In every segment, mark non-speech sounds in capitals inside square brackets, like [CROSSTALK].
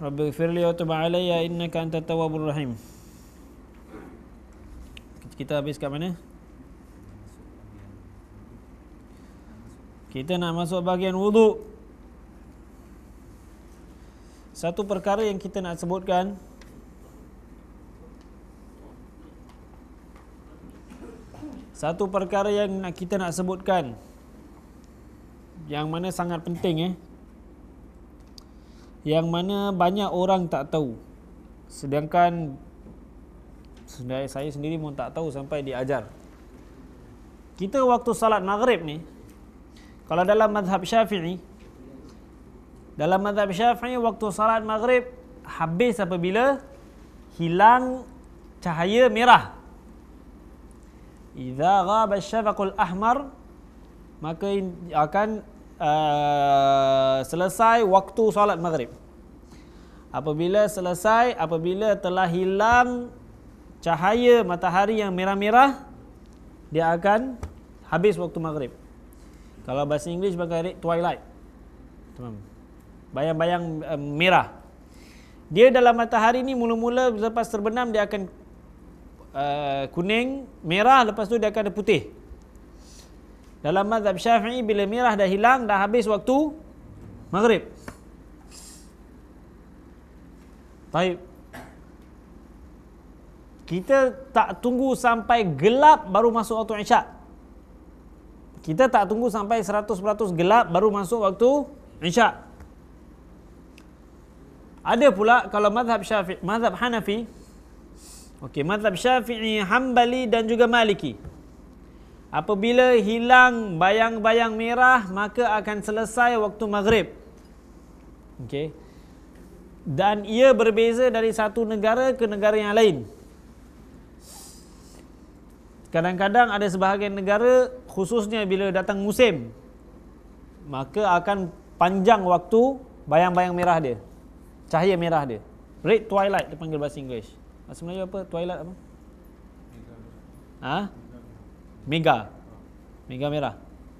Rabbi gfirli wa tuba alaiya innaka anta tawwabur rahim. Kita habis kat mana? Kita nak masuk bahagian wudhu. Satu perkara yang kita nak sebutkan Satu perkara yang kita nak sebutkan Yang mana sangat penting eh yang mana banyak orang tak tahu sedangkan saya sendiri pun tak tahu sampai diajar kita waktu salat maghrib ni kalau dalam madhab syafi'i dalam madhab syafi'i waktu salat maghrib habis apabila hilang cahaya merah Iza ghaba syafaqul ahmar Maka akan uh, selesai waktu salat maghrib apabila selesai apabila telah hilang cahaya matahari yang merah-merah dia akan habis waktu maghrib kalau bahasa Inggeris bagi twilight bayang-bayang um, merah dia dalam matahari ni mula-mula selepas terbenam dia akan uh, kuning merah lepas tu dia akan ada putih dalam mazhab syafi'i bila merah dah hilang dah habis waktu maghrib Baik. Kita tak tunggu sampai gelap baru masuk waktu isyak. Kita tak tunggu sampai 100% gelap baru masuk waktu isyak. Ada pula kalau mazhab Syafi'i, mazhab Hanafi. Okey, mazhab Syafi'i, Hambali dan juga Maliki. Apabila hilang bayang-bayang merah, maka akan selesai waktu maghrib. Okey dan ia berbeza dari satu negara ke negara yang lain. Kadang-kadang ada sebahagian negara khususnya bila datang musim maka akan panjang waktu bayang-bayang merah dia. Cahaya merah dia. Red twilight dipanggil bahasa Inggeris. Bahasa Melayu apa? Twilight apa? Mega. Ha? Mega. Mega merah.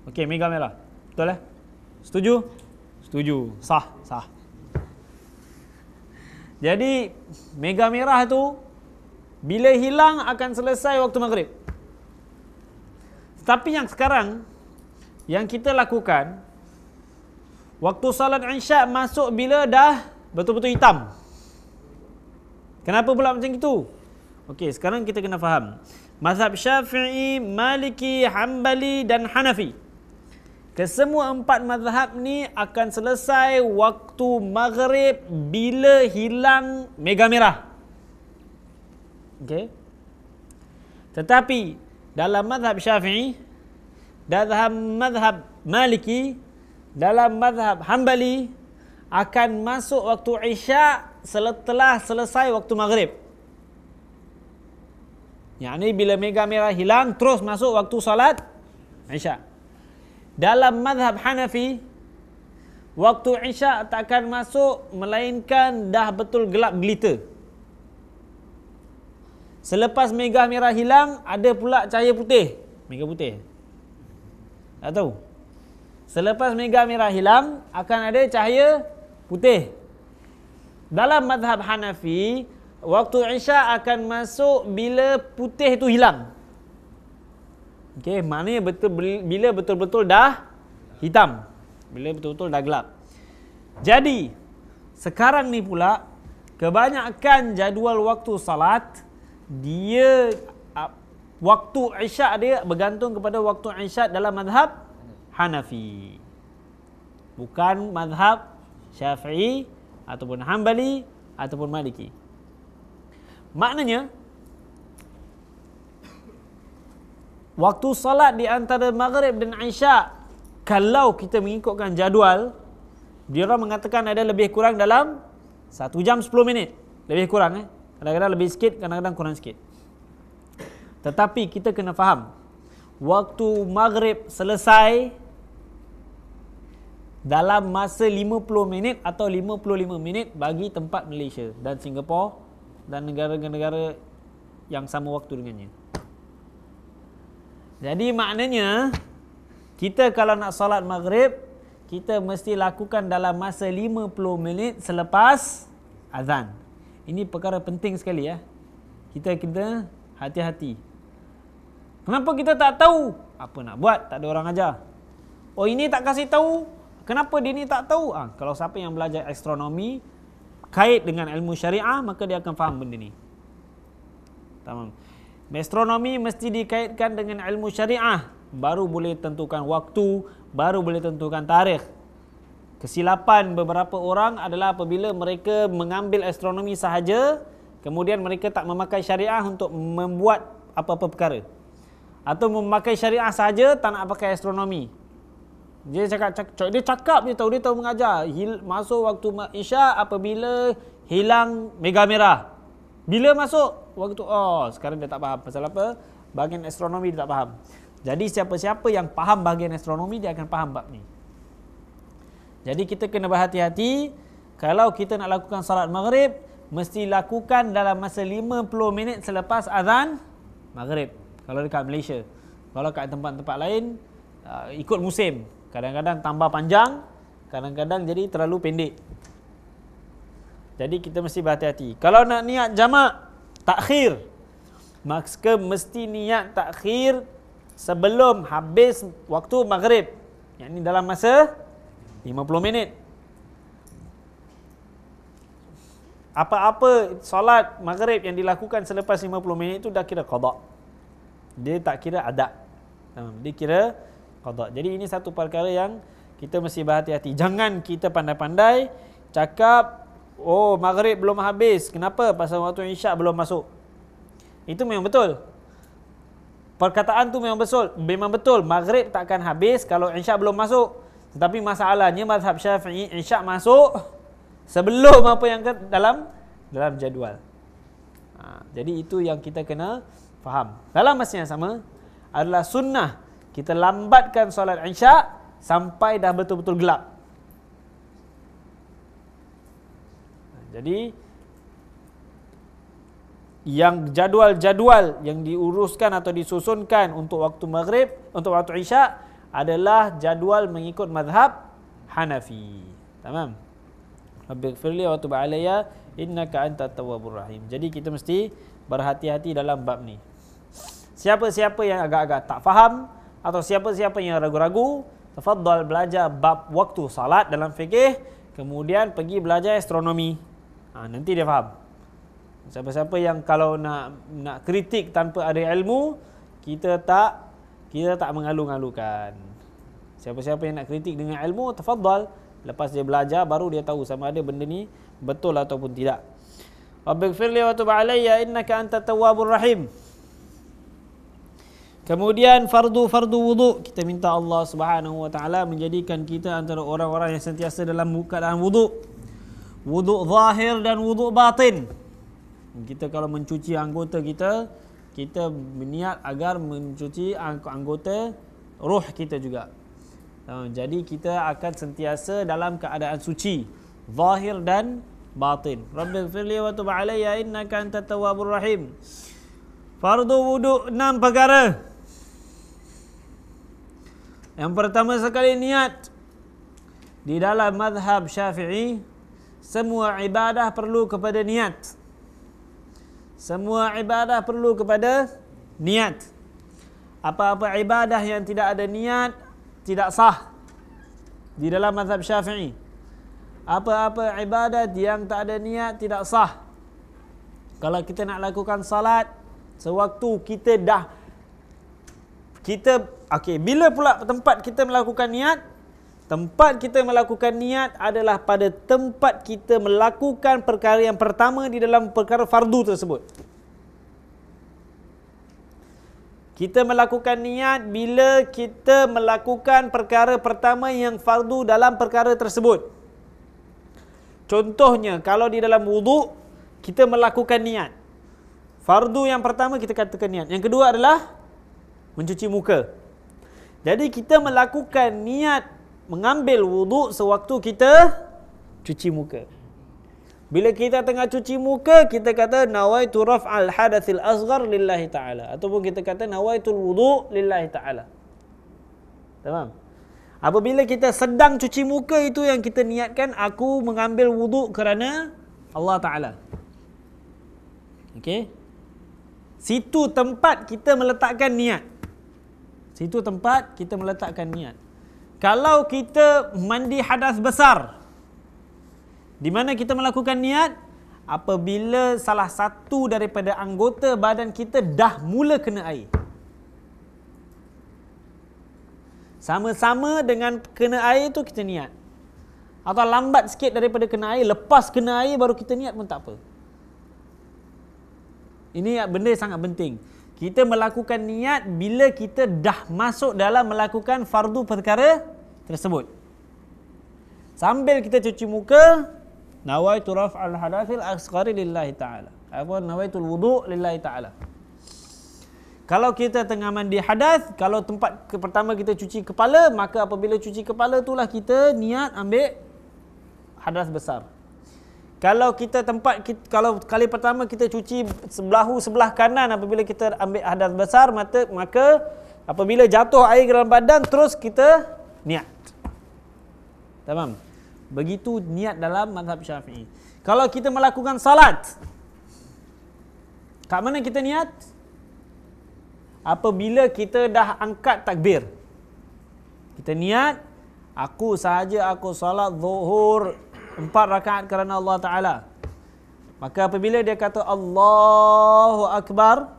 Okey, mega merah. Betul eh? Setuju? Setuju. Sah, sah. Jadi mega merah tu bila hilang akan selesai waktu maghrib. Tapi yang sekarang yang kita lakukan waktu salat isyak masuk bila dah betul-betul hitam. Kenapa pula macam itu? Okey, sekarang kita kena faham. Mazhab Syafi'i, Maliki, Hambali dan Hanafi. Kesemua empat mazhab ni akan selesai waktu maghrib bila hilang mega merah. Okey. Tetapi dalam mazhab Syafi'i, dalam mazhab Maliki, dalam mazhab Hanbali akan masuk waktu Isyak setelah selesai waktu maghrib. Yang ini bila mega merah hilang terus masuk waktu salat Isyak. Dalam madhab Hanafi Waktu Isyak takkan masuk Melainkan dah betul gelap gelita Selepas megah merah hilang Ada pula cahaya putih Megah putih Tak tahu Selepas megah merah hilang Akan ada cahaya putih Dalam madhab Hanafi Waktu Isyak akan masuk Bila putih itu hilang Okey, yang betul bila betul-betul dah hitam. Bila betul-betul dah gelap. Jadi, sekarang ni pula kebanyakan jadual waktu salat dia waktu Isyak dia bergantung kepada waktu Isyak dalam mazhab Hanafi. Bukan mazhab Syafi'i ataupun Hambali ataupun Maliki. Maknanya waktu salat di antara maghrib dan isyak kalau kita mengikutkan jadual dia orang mengatakan ada lebih kurang dalam 1 jam 10 minit lebih kurang eh kadang-kadang lebih sikit kadang-kadang kurang sikit tetapi kita kena faham waktu maghrib selesai dalam masa 50 minit atau 55 minit bagi tempat Malaysia dan Singapura dan negara-negara yang sama waktu dengannya. Jadi maknanya kita kalau nak solat maghrib kita mesti lakukan dalam masa 50 minit selepas azan. Ini perkara penting sekali ya. Kita kita hati-hati. Kenapa kita tak tahu apa nak buat? Tak ada orang ajar. Oh ini tak kasih tahu. Kenapa dia ni tak tahu? Ah, ha, kalau siapa yang belajar astronomi kait dengan ilmu syariah maka dia akan faham benda ni. Tamam. Astronomi mesti dikaitkan dengan ilmu syariah. Baru boleh tentukan waktu, baru boleh tentukan tarikh. Kesilapan beberapa orang adalah apabila mereka mengambil astronomi sahaja, kemudian mereka tak memakai syariah untuk membuat apa-apa perkara. Atau memakai syariah sahaja, tak nak pakai astronomi. Dia cakap, cakap dia cakap dia tahu dia tahu mengajar Hil, masuk waktu isya apabila hilang mega merah bila masuk waktu oh sekarang dia tak faham pasal apa bahagian astronomi dia tak faham jadi siapa-siapa yang faham bahagian astronomi dia akan faham bab ni jadi kita kena berhati-hati kalau kita nak lakukan salat maghrib mesti lakukan dalam masa 50 minit selepas azan maghrib kalau dekat Malaysia kalau kat tempat-tempat lain uh, ikut musim kadang-kadang tambah panjang kadang-kadang jadi terlalu pendek jadi kita mesti berhati-hati. Kalau nak niat jamak, takhir maka mesti niat takhir sebelum habis waktu maghrib yang ini dalam masa 50 minit apa-apa solat maghrib yang dilakukan selepas 50 minit itu dah kira qada dia tak kira adab ha, dia kira qada jadi ini satu perkara yang kita mesti berhati-hati jangan kita pandai-pandai cakap Oh maghrib belum habis Kenapa pasal waktu isyak belum masuk Itu memang betul Perkataan tu memang betul Memang betul maghrib takkan habis Kalau isyak belum masuk Tetapi masalahnya mazhab syafi'i isyak masuk Sebelum apa yang ke dalam Dalam jadual ha, Jadi itu yang kita kena Faham Dalam masa yang sama Adalah sunnah Kita lambatkan solat isyak Sampai dah betul-betul gelap Jadi yang jadual-jadual yang diuruskan atau disusunkan untuk waktu maghrib, untuk waktu isya adalah jadual mengikut mazhab Hanafi. Tamam. Rabbighfirli waktu tub inna ka anta tawabur rahim. Jadi kita mesti berhati-hati dalam bab ni. Siapa-siapa yang agak-agak tak faham atau siapa-siapa yang ragu-ragu, tafadhal belajar bab waktu salat dalam fikih, kemudian pergi belajar astronomi ha, nanti dia faham siapa-siapa yang kalau nak nak kritik tanpa ada ilmu kita tak kita tak mengalu-alukan siapa-siapa yang nak kritik dengan ilmu tafadhal lepas dia belajar baru dia tahu sama ada benda ni betul ataupun tidak rabbighfir li wa tub alayya innaka anta tawwabur rahim Kemudian fardu-fardu wudu kita minta Allah Subhanahu wa taala menjadikan kita antara orang-orang yang sentiasa dalam keadaan wudu wuduk zahir dan wuduk batin. Kita kalau mencuci anggota kita, kita berniat agar mencuci anggota roh kita juga. Ha, jadi kita akan sentiasa dalam keadaan suci, zahir dan batin. Rabbil firli wa tub alayya innaka antat tawwabur rahim. Fardu wuduk enam perkara. Yang pertama sekali niat di dalam madhab syafi'i semua ibadah perlu kepada niat. Semua ibadah perlu kepada niat. Apa-apa ibadah yang tidak ada niat tidak sah di dalam mazhab Syafi'i. Apa-apa ibadah yang tak ada niat tidak sah. Kalau kita nak lakukan salat sewaktu kita dah kita okey bila pula tempat kita melakukan niat Tempat kita melakukan niat adalah pada tempat kita melakukan perkara yang pertama di dalam perkara fardu tersebut. Kita melakukan niat bila kita melakukan perkara pertama yang fardu dalam perkara tersebut. Contohnya, kalau di dalam wuduk, kita melakukan niat. Fardu yang pertama kita katakan niat. Yang kedua adalah mencuci muka. Jadi kita melakukan niat mengambil wudhu sewaktu kita cuci muka. Bila kita tengah cuci muka, kita kata nawaitu raf'al hadatsil asghar lillahi taala ataupun kita kata nawaitul wuduk lillahi taala. Tamam. Apabila kita sedang cuci muka itu yang kita niatkan aku mengambil wudhu kerana Allah taala. Okey. Situ tempat kita meletakkan niat. Situ tempat kita meletakkan niat kalau kita mandi hadas besar di mana kita melakukan niat apabila salah satu daripada anggota badan kita dah mula kena air sama-sama dengan kena air tu kita niat atau lambat sikit daripada kena air lepas kena air baru kita niat pun tak apa ini benda sangat penting kita melakukan niat bila kita dah masuk dalam melakukan fardu perkara tersebut. Sambil kita cuci muka, nawaitu raf'al hadatsil asghari lillahi taala. Apa nawaitu wudu' lillahi taala. Kalau kita tengah mandi hadas, kalau tempat pertama kita cuci kepala, maka apabila cuci kepala itulah kita niat ambil hadas besar. Kalau kita tempat kita, kalau kali pertama kita cuci sebelah sebelahu sebelah kanan apabila kita ambil hadas besar mata maka apabila jatuh air ke dalam badan terus kita niat. Tamam. Begitu niat dalam mazhab Syafi'i. Kalau kita melakukan salat kat mana kita niat? Apabila kita dah angkat takbir. Kita niat aku sahaja aku salat zuhur empat rakaat kerana Allah Ta'ala. Maka apabila dia kata Allahu Akbar,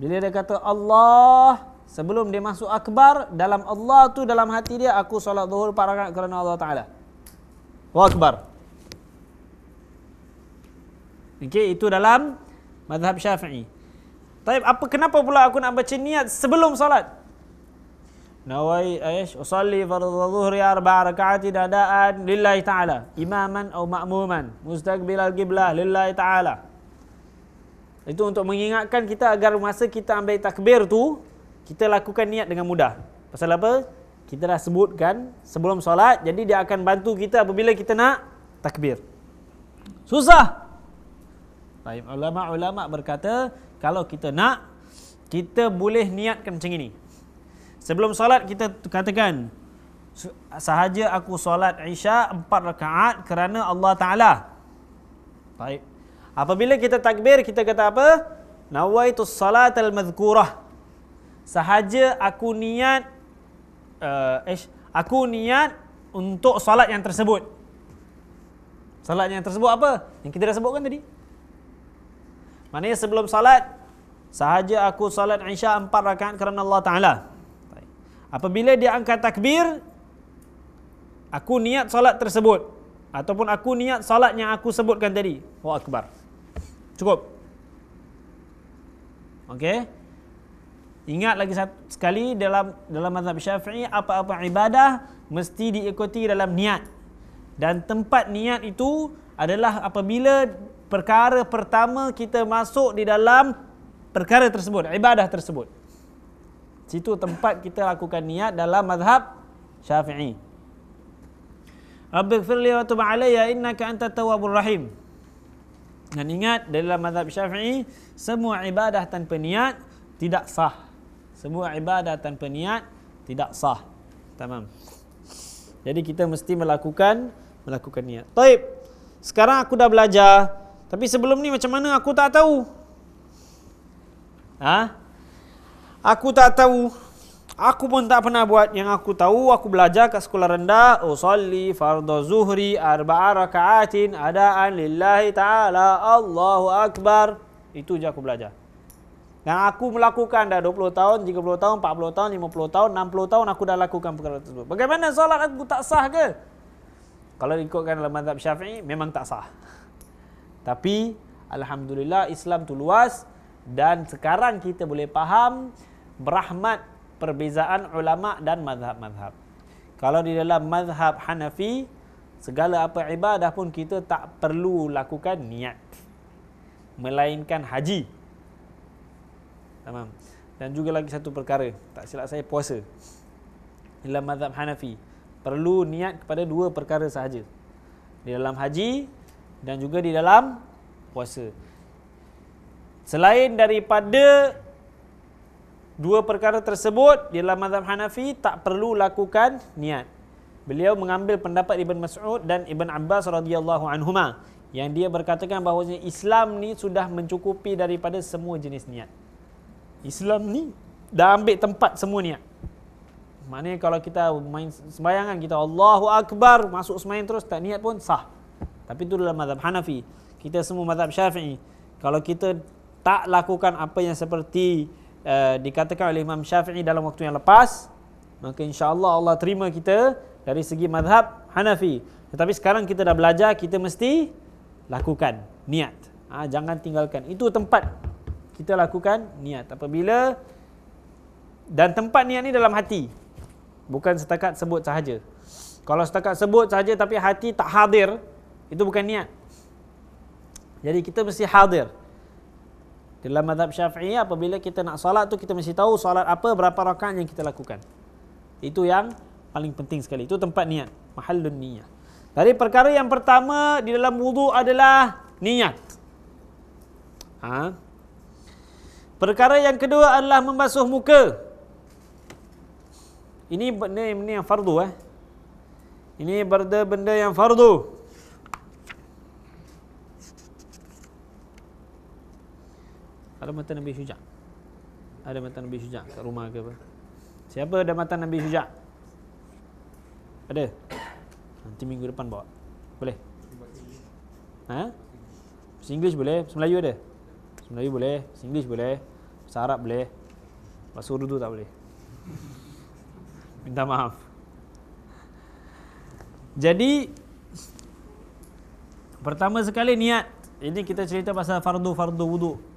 bila dia kata Allah, sebelum dia masuk Akbar, dalam Allah tu dalam hati dia, aku solat zuhur empat rakaat kerana Allah Ta'ala. Wa Akbar. Okay, itu dalam madhab syafi'i. Tapi apa kenapa pula aku nak baca niat sebelum solat? Nawai ayash usalli fardhu dhuhri arba'a rak'ati dada'an lillahi ta'ala imaman aw ma'muman mustaqbil al-qiblah lillahi ta'ala. Itu untuk mengingatkan kita agar masa kita ambil takbir tu kita lakukan niat dengan mudah. Pasal apa? Kita dah sebutkan sebelum solat jadi dia akan bantu kita apabila kita nak takbir. Susah. Baik ulama-ulama berkata kalau kita nak kita boleh niatkan macam ini. Sebelum solat kita katakan sahaja aku solat Isya empat rakaat kerana Allah Taala. Baik. Apabila kita takbir kita kata apa? Nawaitu salatal mazkurah. Sahaja aku niat uh, aku niat untuk solat yang tersebut. Solat yang tersebut apa? Yang kita dah sebutkan tadi. Maknanya sebelum solat sahaja aku solat Isya empat rakaat kerana Allah Taala. Apabila dia angkat takbir, aku niat solat tersebut. Ataupun aku niat solat yang aku sebutkan tadi. Allah Akbar. Cukup. Okey. Ingat lagi sekali dalam dalam mazhab Syafi'i apa-apa ibadah mesti diikuti dalam niat. Dan tempat niat itu adalah apabila perkara pertama kita masuk di dalam perkara tersebut, ibadah tersebut. Situ tempat kita lakukan niat dalam mazhab Syafi'i. Rabbi gfirli wa tub alayya innaka anta tawwabur rahim. Dan ingat dalam mazhab Syafi'i semua ibadah tanpa niat tidak sah. Semua ibadah tanpa niat tidak sah. Tamam. Jadi kita mesti melakukan melakukan niat. Taib. Sekarang aku dah belajar tapi sebelum ni macam mana aku tak tahu. Ha? Aku tak tahu. Aku pun tak pernah buat. Yang aku tahu, aku belajar kat sekolah rendah. Usalli fardu zuhri arba'a raka'atin ada'an lillahi ta'ala Allahu Akbar. Itu je aku belajar. Dan aku melakukan dah 20 tahun, 30 tahun, 40 tahun, 50 tahun, 60 tahun aku dah lakukan perkara tersebut. Bagaimana solat aku tak sah ke? Kalau ikutkan dalam mazhab syafi'i, memang tak sah. Tapi, Alhamdulillah Islam tu luas dan sekarang kita boleh faham berahmat perbezaan ulama dan mazhab-mazhab. Kalau di dalam mazhab Hanafi, segala apa ibadah pun kita tak perlu lakukan niat. Melainkan haji. Tamam. Dan juga lagi satu perkara, tak silap saya puasa. Di dalam mazhab Hanafi, perlu niat kepada dua perkara sahaja. Di dalam haji dan juga di dalam puasa. Selain daripada dua perkara tersebut di dalam mazhab Hanafi tak perlu lakukan niat. Beliau mengambil pendapat Ibn Mas'ud dan Ibn Abbas radhiyallahu anhuma yang dia berkatakan bahawa Islam ni sudah mencukupi daripada semua jenis niat. Islam ni dah ambil tempat semua niat. Maknanya kalau kita main sembayangan kita Allahu Akbar masuk sembayang terus tak niat pun sah. Tapi itu dalam mazhab Hanafi. Kita semua mazhab Syafi'i. Kalau kita tak lakukan apa yang seperti Eh, dikatakan oleh Imam Syafi'i dalam waktu yang lepas maka insya-Allah Allah terima kita dari segi mazhab Hanafi tetapi sekarang kita dah belajar kita mesti lakukan niat ha, jangan tinggalkan itu tempat kita lakukan niat apabila dan tempat niat ni dalam hati bukan setakat sebut sahaja kalau setakat sebut sahaja tapi hati tak hadir itu bukan niat jadi kita mesti hadir dalam madhab syafi'i apabila kita nak salat tu kita mesti tahu salat apa, berapa rakaat yang kita lakukan. Itu yang paling penting sekali. Itu tempat niat. Mahallun niat. Dari perkara yang pertama di dalam wudu adalah niat. Ha? Perkara yang kedua adalah membasuh muka. Ini benda, benda yang fardu eh. Ini benda benda yang fardu. ada mata Nabi Syuja. Ada mata Nabi Syuja kat rumah ke apa? Siapa ada mata Nabi Syuja? Ada. Nanti minggu depan bawa. Boleh. Ha? Bahasa English boleh, bahasa Melayu ada. Bahasa Melayu boleh, bahasa English boleh, bahasa Arab boleh. Bahasa Urdu tak boleh. Minta maaf. Jadi pertama sekali niat. Ini kita cerita pasal fardu-fardu wudu.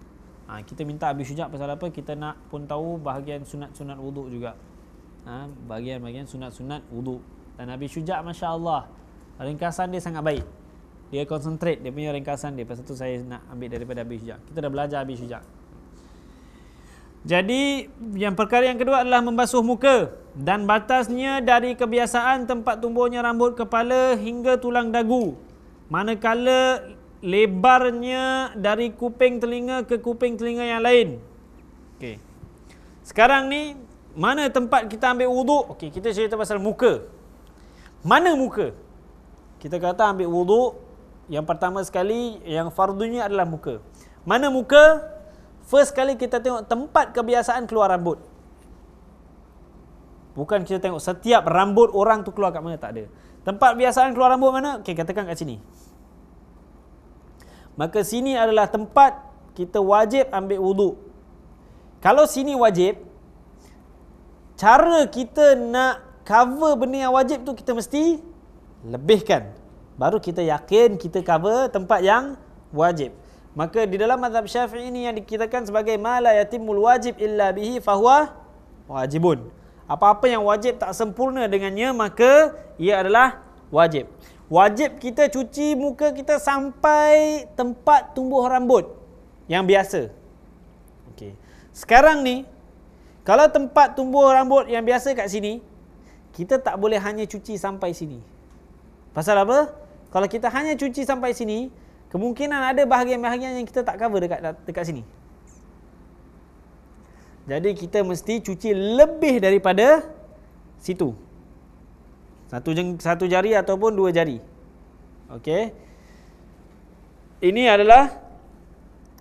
Ha, kita minta Abi Syujak pasal apa? Kita nak pun tahu bahagian sunat-sunat wuduk juga. Ha, bahagian-bahagian sunat-sunat wuduk. Dan Abi Syujak Masya Allah, ringkasan dia sangat baik. Dia konsentrate, dia punya ringkasan dia. Pasal tu saya nak ambil daripada Abi Syujak. Kita dah belajar Abi Syujak. Jadi yang perkara yang kedua adalah membasuh muka dan batasnya dari kebiasaan tempat tumbuhnya rambut kepala hingga tulang dagu. Manakala lebarnya dari kuping telinga ke kuping telinga yang lain. Okey. Sekarang ni mana tempat kita ambil wuduk? Okey, kita cerita pasal muka. Mana muka? Kita kata ambil wuduk yang pertama sekali yang fardunya adalah muka. Mana muka? First kali kita tengok tempat kebiasaan keluar rambut. Bukan kita tengok setiap rambut orang tu keluar kat mana tak ada. Tempat biasaan keluar rambut mana? Okey, katakan kat sini maka sini adalah tempat kita wajib ambil wudhu. Kalau sini wajib, cara kita nak cover benda yang wajib tu kita mesti lebihkan. Baru kita yakin kita cover tempat yang wajib. Maka di dalam mazhab syafi'i ini yang dikatakan sebagai mala yatimul wajib illa bihi fahuwa wajibun. Apa-apa yang wajib tak sempurna dengannya maka ia adalah wajib wajib kita cuci muka kita sampai tempat tumbuh rambut yang biasa. Okey. Sekarang ni kalau tempat tumbuh rambut yang biasa kat sini, kita tak boleh hanya cuci sampai sini. Pasal apa? Kalau kita hanya cuci sampai sini, kemungkinan ada bahagian-bahagian yang kita tak cover dekat dekat sini. Jadi kita mesti cuci lebih daripada situ satu satu jari ataupun dua jari. Okey. Ini adalah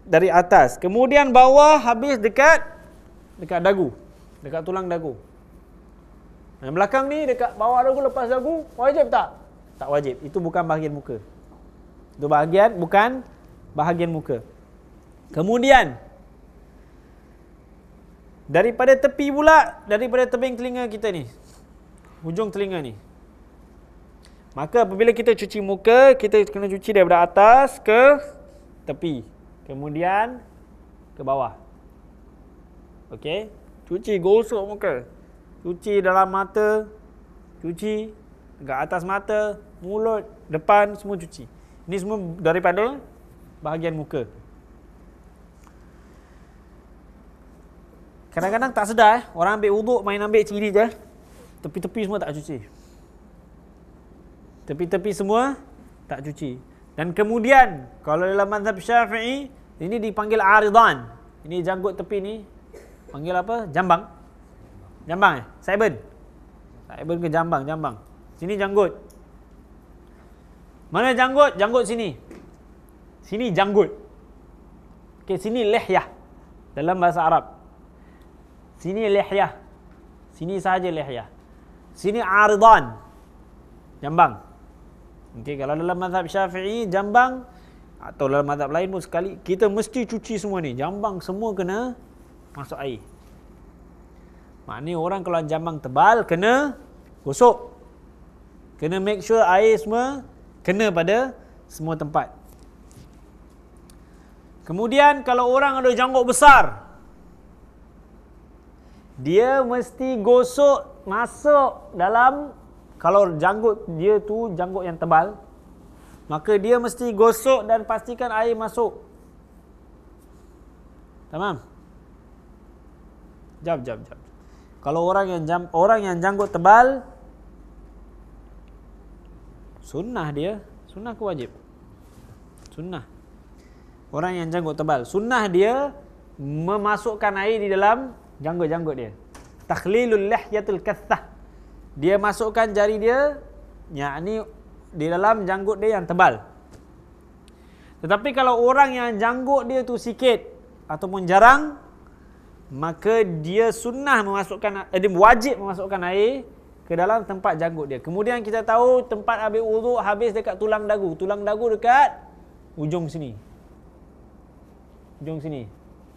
dari atas. Kemudian bawah habis dekat dekat dagu. Dekat tulang dagu. Yang belakang ni dekat bawah dagu lepas dagu wajib tak? Tak wajib. Itu bukan bahagian muka. Itu bahagian bukan bahagian muka. Kemudian daripada tepi pula daripada tebing telinga kita ni. Hujung telinga ni. Maka apabila kita cuci muka, kita kena cuci daripada atas ke tepi. Kemudian ke bawah. Okey. Cuci gosok muka. Cuci dalam mata. Cuci dekat atas mata, mulut, depan semua cuci. Ini semua daripada bahagian muka. Kadang-kadang tak sedar, eh. orang ambil uduk main ambil ciri je. Tepi-tepi semua tak cuci. Tepi-tepi semua tak cuci. Dan kemudian kalau dalam mazhab Syafi'i ini dipanggil aridan. Ini janggut tepi ni panggil apa? Jambang. Jambang eh? Saibun. Saibun ke jambang? Jambang. Sini janggut. Mana janggut? Janggut sini. Sini janggut. Okey, sini lihyah. Dalam bahasa Arab. Sini lihyah. Sini sahaja lihyah. Sini aridan. Jambang. Okay, kalau dalam mazhab Syafi'i jambang atau dalam mazhab lain pun sekali kita mesti cuci semua ni. Jambang semua kena masuk air. Maknanya orang kalau jambang tebal kena gosok. Kena make sure air semua kena pada semua tempat. Kemudian kalau orang ada janggut besar dia mesti gosok masuk dalam kalau janggut dia tu janggut yang tebal maka dia mesti gosok dan pastikan air masuk tamam jap jap jap kalau orang yang jam, orang yang janggut tebal sunnah dia sunnah ke wajib sunnah orang yang janggut tebal sunnah dia memasukkan air di dalam janggut-janggut dia takhlilul lihyatul kathah dia masukkan jari dia yakni di dalam janggut dia yang tebal tetapi kalau orang yang janggut dia tu sikit ataupun jarang maka dia sunnah memasukkan eh, dia wajib memasukkan air ke dalam tempat janggut dia kemudian kita tahu tempat habis wuduk habis dekat tulang dagu tulang dagu dekat ujung sini ujung sini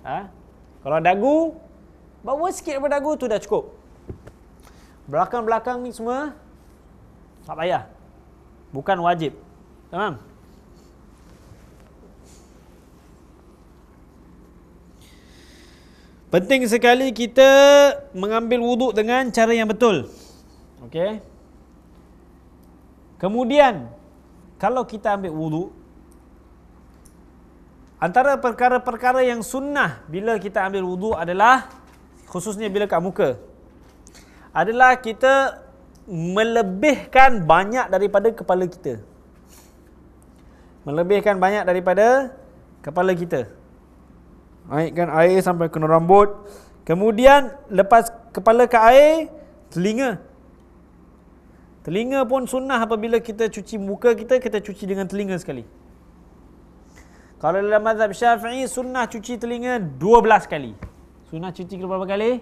ha? kalau dagu bawa sikit pada dagu tu dah cukup Belakang-belakang ni semua tak payah. Bukan wajib. Tamam? Penting sekali kita mengambil wuduk dengan cara yang betul. Okey. Kemudian kalau kita ambil wuduk antara perkara-perkara yang sunnah bila kita ambil wuduk adalah khususnya bila kat muka adalah kita melebihkan banyak daripada kepala kita. Melebihkan banyak daripada kepala kita. Naikkan air sampai kena rambut. Kemudian lepas kepala ke air, telinga. Telinga pun sunnah apabila kita cuci muka kita, kita cuci dengan telinga sekali. Kalau dalam mazhab syafi'i, sunnah cuci telinga 12 kali. Sunnah cuci berapa kali?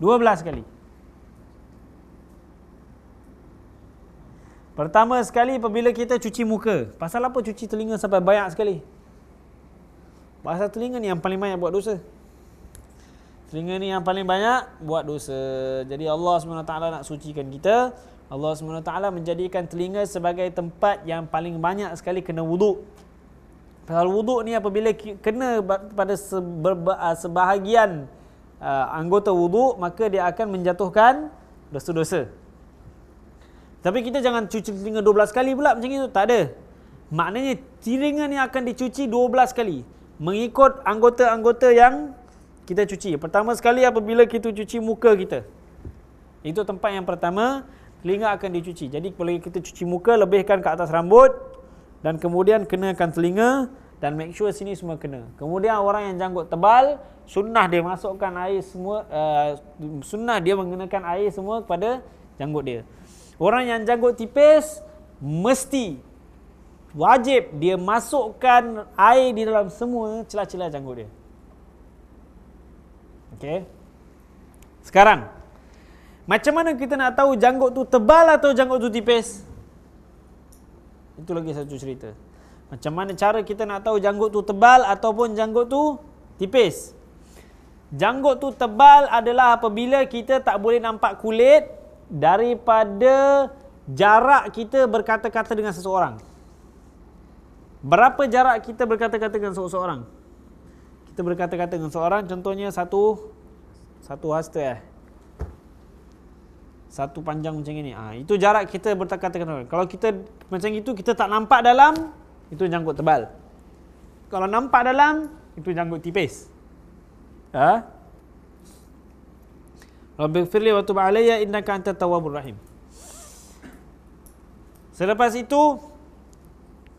12 kali. Pertama sekali apabila kita cuci muka. Pasal apa cuci telinga sampai banyak sekali? Pasal telinga ni yang paling banyak buat dosa. Telinga ni yang paling banyak buat dosa. Jadi Allah SWT nak sucikan kita. Allah SWT menjadikan telinga sebagai tempat yang paling banyak sekali kena wuduk. Pasal wuduk ni apabila kena pada ah, sebahagian ah, anggota wuduk, maka dia akan menjatuhkan dosa-dosa. Tapi kita jangan cuci telinga 12 kali pula macam itu. Tak ada. Maknanya telinga ni akan dicuci 12 kali. Mengikut anggota-anggota yang kita cuci. Pertama sekali apabila kita cuci muka kita. Itu tempat yang pertama. Telinga akan dicuci. Jadi bila kita cuci muka, lebihkan ke atas rambut. Dan kemudian kenakan telinga. Dan make sure sini semua kena. Kemudian orang yang janggut tebal, sunnah dia masukkan air semua, uh, sunnah dia mengenakan air semua kepada janggut dia. Orang yang janggut tipis mesti wajib dia masukkan air di dalam semua celah-celah janggut dia. Okey. Sekarang macam mana kita nak tahu janggut tu tebal atau janggut tu tipis? Itu lagi satu cerita. Macam mana cara kita nak tahu janggut tu tebal ataupun janggut tu tipis? Janggut tu tebal adalah apabila kita tak boleh nampak kulit daripada jarak kita berkata-kata dengan seseorang. Berapa jarak kita berkata-kata dengan seseorang? Kita berkata-kata dengan seseorang contohnya satu satu hasta eh. Satu panjang macam ini. Ah ha, itu jarak kita berkata-kata dengan seseorang. Kalau kita macam itu kita tak nampak dalam itu janggut tebal. Kalau nampak dalam itu janggut tipis. Ha? Rabbi firli wa tub alayya innaka anta tawwabur rahim. Selepas itu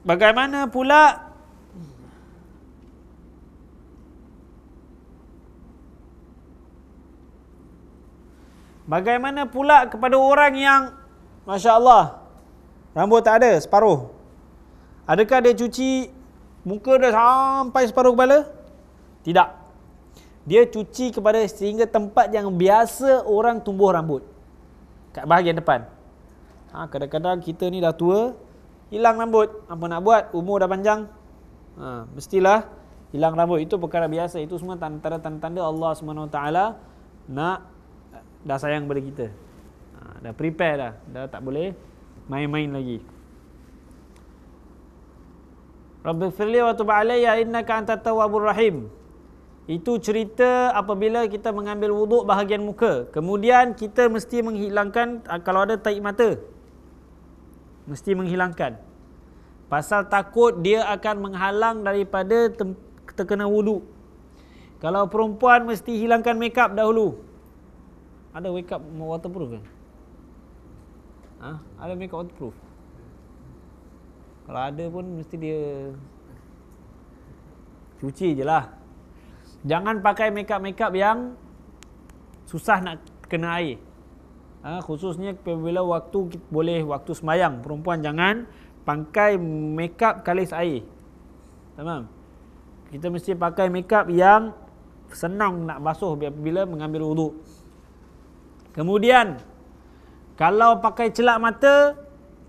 bagaimana pula Bagaimana pula kepada orang yang Masya Allah Rambut tak ada separuh Adakah dia cuci Muka dah sampai separuh kepala Tidak dia cuci kepada sehingga tempat yang biasa orang tumbuh rambut kat bahagian depan ha, kadang-kadang kita ni dah tua hilang rambut apa nak buat umur dah panjang ha, mestilah hilang rambut itu perkara biasa itu semua tanda-tanda Allah SWT nak eh, dah sayang pada kita ha, dah prepare dah dah tak boleh main-main lagi Rabbi wa tub'alayya innaka antat tawwabur rahim itu cerita apabila kita mengambil wuduk bahagian muka. Kemudian kita mesti menghilangkan ah, kalau ada taik mata. Mesti menghilangkan. Pasal takut dia akan menghalang daripada terkena wuduk. Kalau perempuan mesti hilangkan makeup dahulu. Ada wake up waterproof ke? Ha? Ada makeup waterproof? Kalau ada pun mesti dia cuci je lah. Jangan pakai makeup makeup yang susah nak kena air. Ha, khususnya apabila waktu boleh waktu semayang perempuan jangan pakai makeup kalis air. Tamam. Kita mesti pakai makeup yang senang nak basuh bila mengambil wuduk. Kemudian kalau pakai celak mata,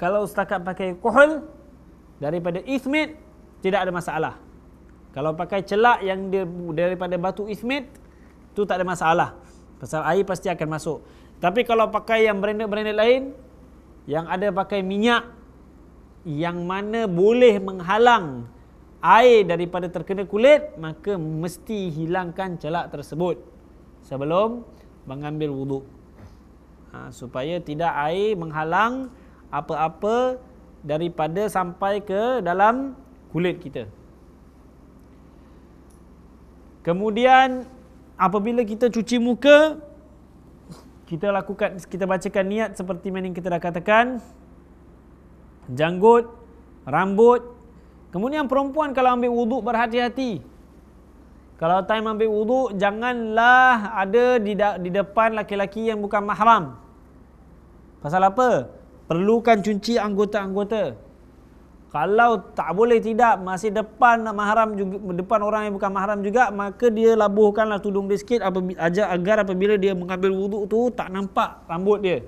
kalau setakat pakai kohol daripada ismit tidak ada masalah. Kalau pakai celak yang dia daripada batu ismet tu tak ada masalah. Pasal air pasti akan masuk. Tapi kalau pakai yang branded-branded lain yang ada pakai minyak yang mana boleh menghalang air daripada terkena kulit maka mesti hilangkan celak tersebut sebelum mengambil wuduk. Ha, supaya tidak air menghalang apa-apa daripada sampai ke dalam kulit kita. Kemudian apabila kita cuci muka kita lakukan kita bacakan niat seperti mana yang kita dah katakan janggut rambut kemudian perempuan kalau ambil wuduk berhati-hati kalau time ambil wuduk janganlah ada di di depan laki-laki yang bukan mahram pasal apa perlukan cuci anggota-anggota kalau tak boleh tidak masih depan mahram juga depan orang yang bukan mahram juga maka dia labuhkanlah tudung dia sikit aja agar apabila dia mengambil wuduk tu tak nampak rambut dia.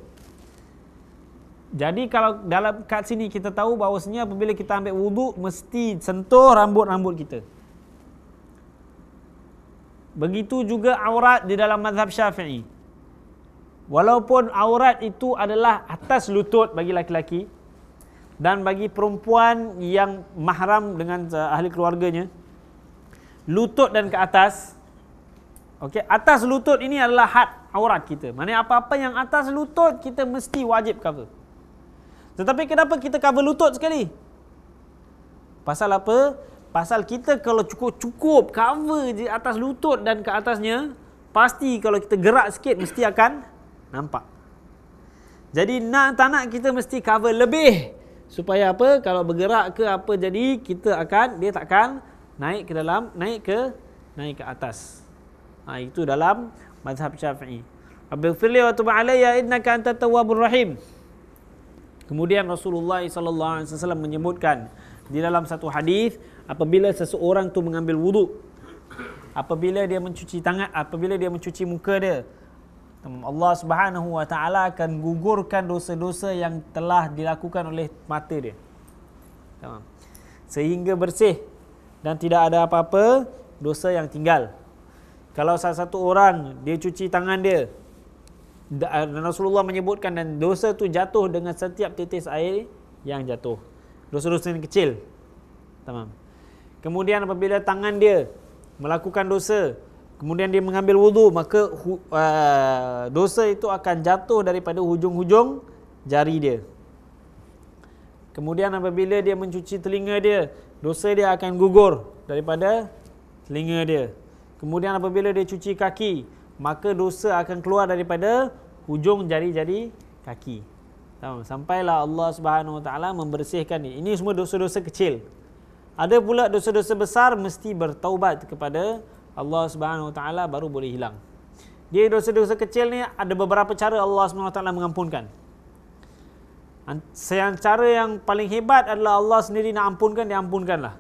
Jadi kalau dalam kat sini kita tahu bahawasanya apabila kita ambil wuduk mesti sentuh rambut-rambut kita. Begitu juga aurat di dalam mazhab Syafi'i. Walaupun aurat itu adalah atas lutut bagi laki-laki, dan bagi perempuan yang mahram dengan eh, ahli keluarganya lutut dan ke atas okay, atas lutut ini adalah had aurat kita Mana apa-apa yang atas lutut kita mesti wajib cover tetapi kenapa kita cover lutut sekali pasal apa pasal kita kalau cukup-cukup cover di atas lutut dan ke atasnya pasti kalau kita gerak sikit mesti akan nampak jadi nak tak nak kita mesti cover lebih supaya apa kalau bergerak ke apa jadi kita akan dia takkan naik ke dalam naik ke naik ke atas ha, itu dalam mazhab syafi'i rabbighfirli wa tub alayya innaka antat tawwabur rahim kemudian Rasulullah sallallahu alaihi wasallam menyebutkan di dalam satu hadis apabila seseorang tu mengambil wuduk apabila dia mencuci tangan apabila dia mencuci muka dia Allah Subhanahu Wa Taala akan gugurkan dosa-dosa yang telah dilakukan oleh mata dia. Tamam. Sehingga bersih dan tidak ada apa-apa dosa yang tinggal. Kalau salah satu orang dia cuci tangan dia dan eh, Rasulullah menyebutkan dan dosa tu jatuh dengan setiap titis air yang jatuh. Dosa-dosa yang kecil. Tamam. Kemudian apabila tangan dia melakukan dosa, kemudian dia mengambil wudu maka uh, dosa itu akan jatuh daripada hujung-hujung jari dia kemudian apabila dia mencuci telinga dia dosa dia akan gugur daripada telinga dia kemudian apabila dia cuci kaki maka dosa akan keluar daripada hujung jari-jari kaki sampailah Allah Subhanahu Wa Taala membersihkan ini. ini semua dosa-dosa kecil ada pula dosa-dosa besar mesti bertaubat kepada Allah Subhanahu Wa Taala baru boleh hilang. Dia dosa-dosa kecil ni ada beberapa cara Allah Subhanahu Wa Taala mengampunkan. Yang cara yang paling hebat adalah Allah sendiri nak ampunkan dia ampunkanlah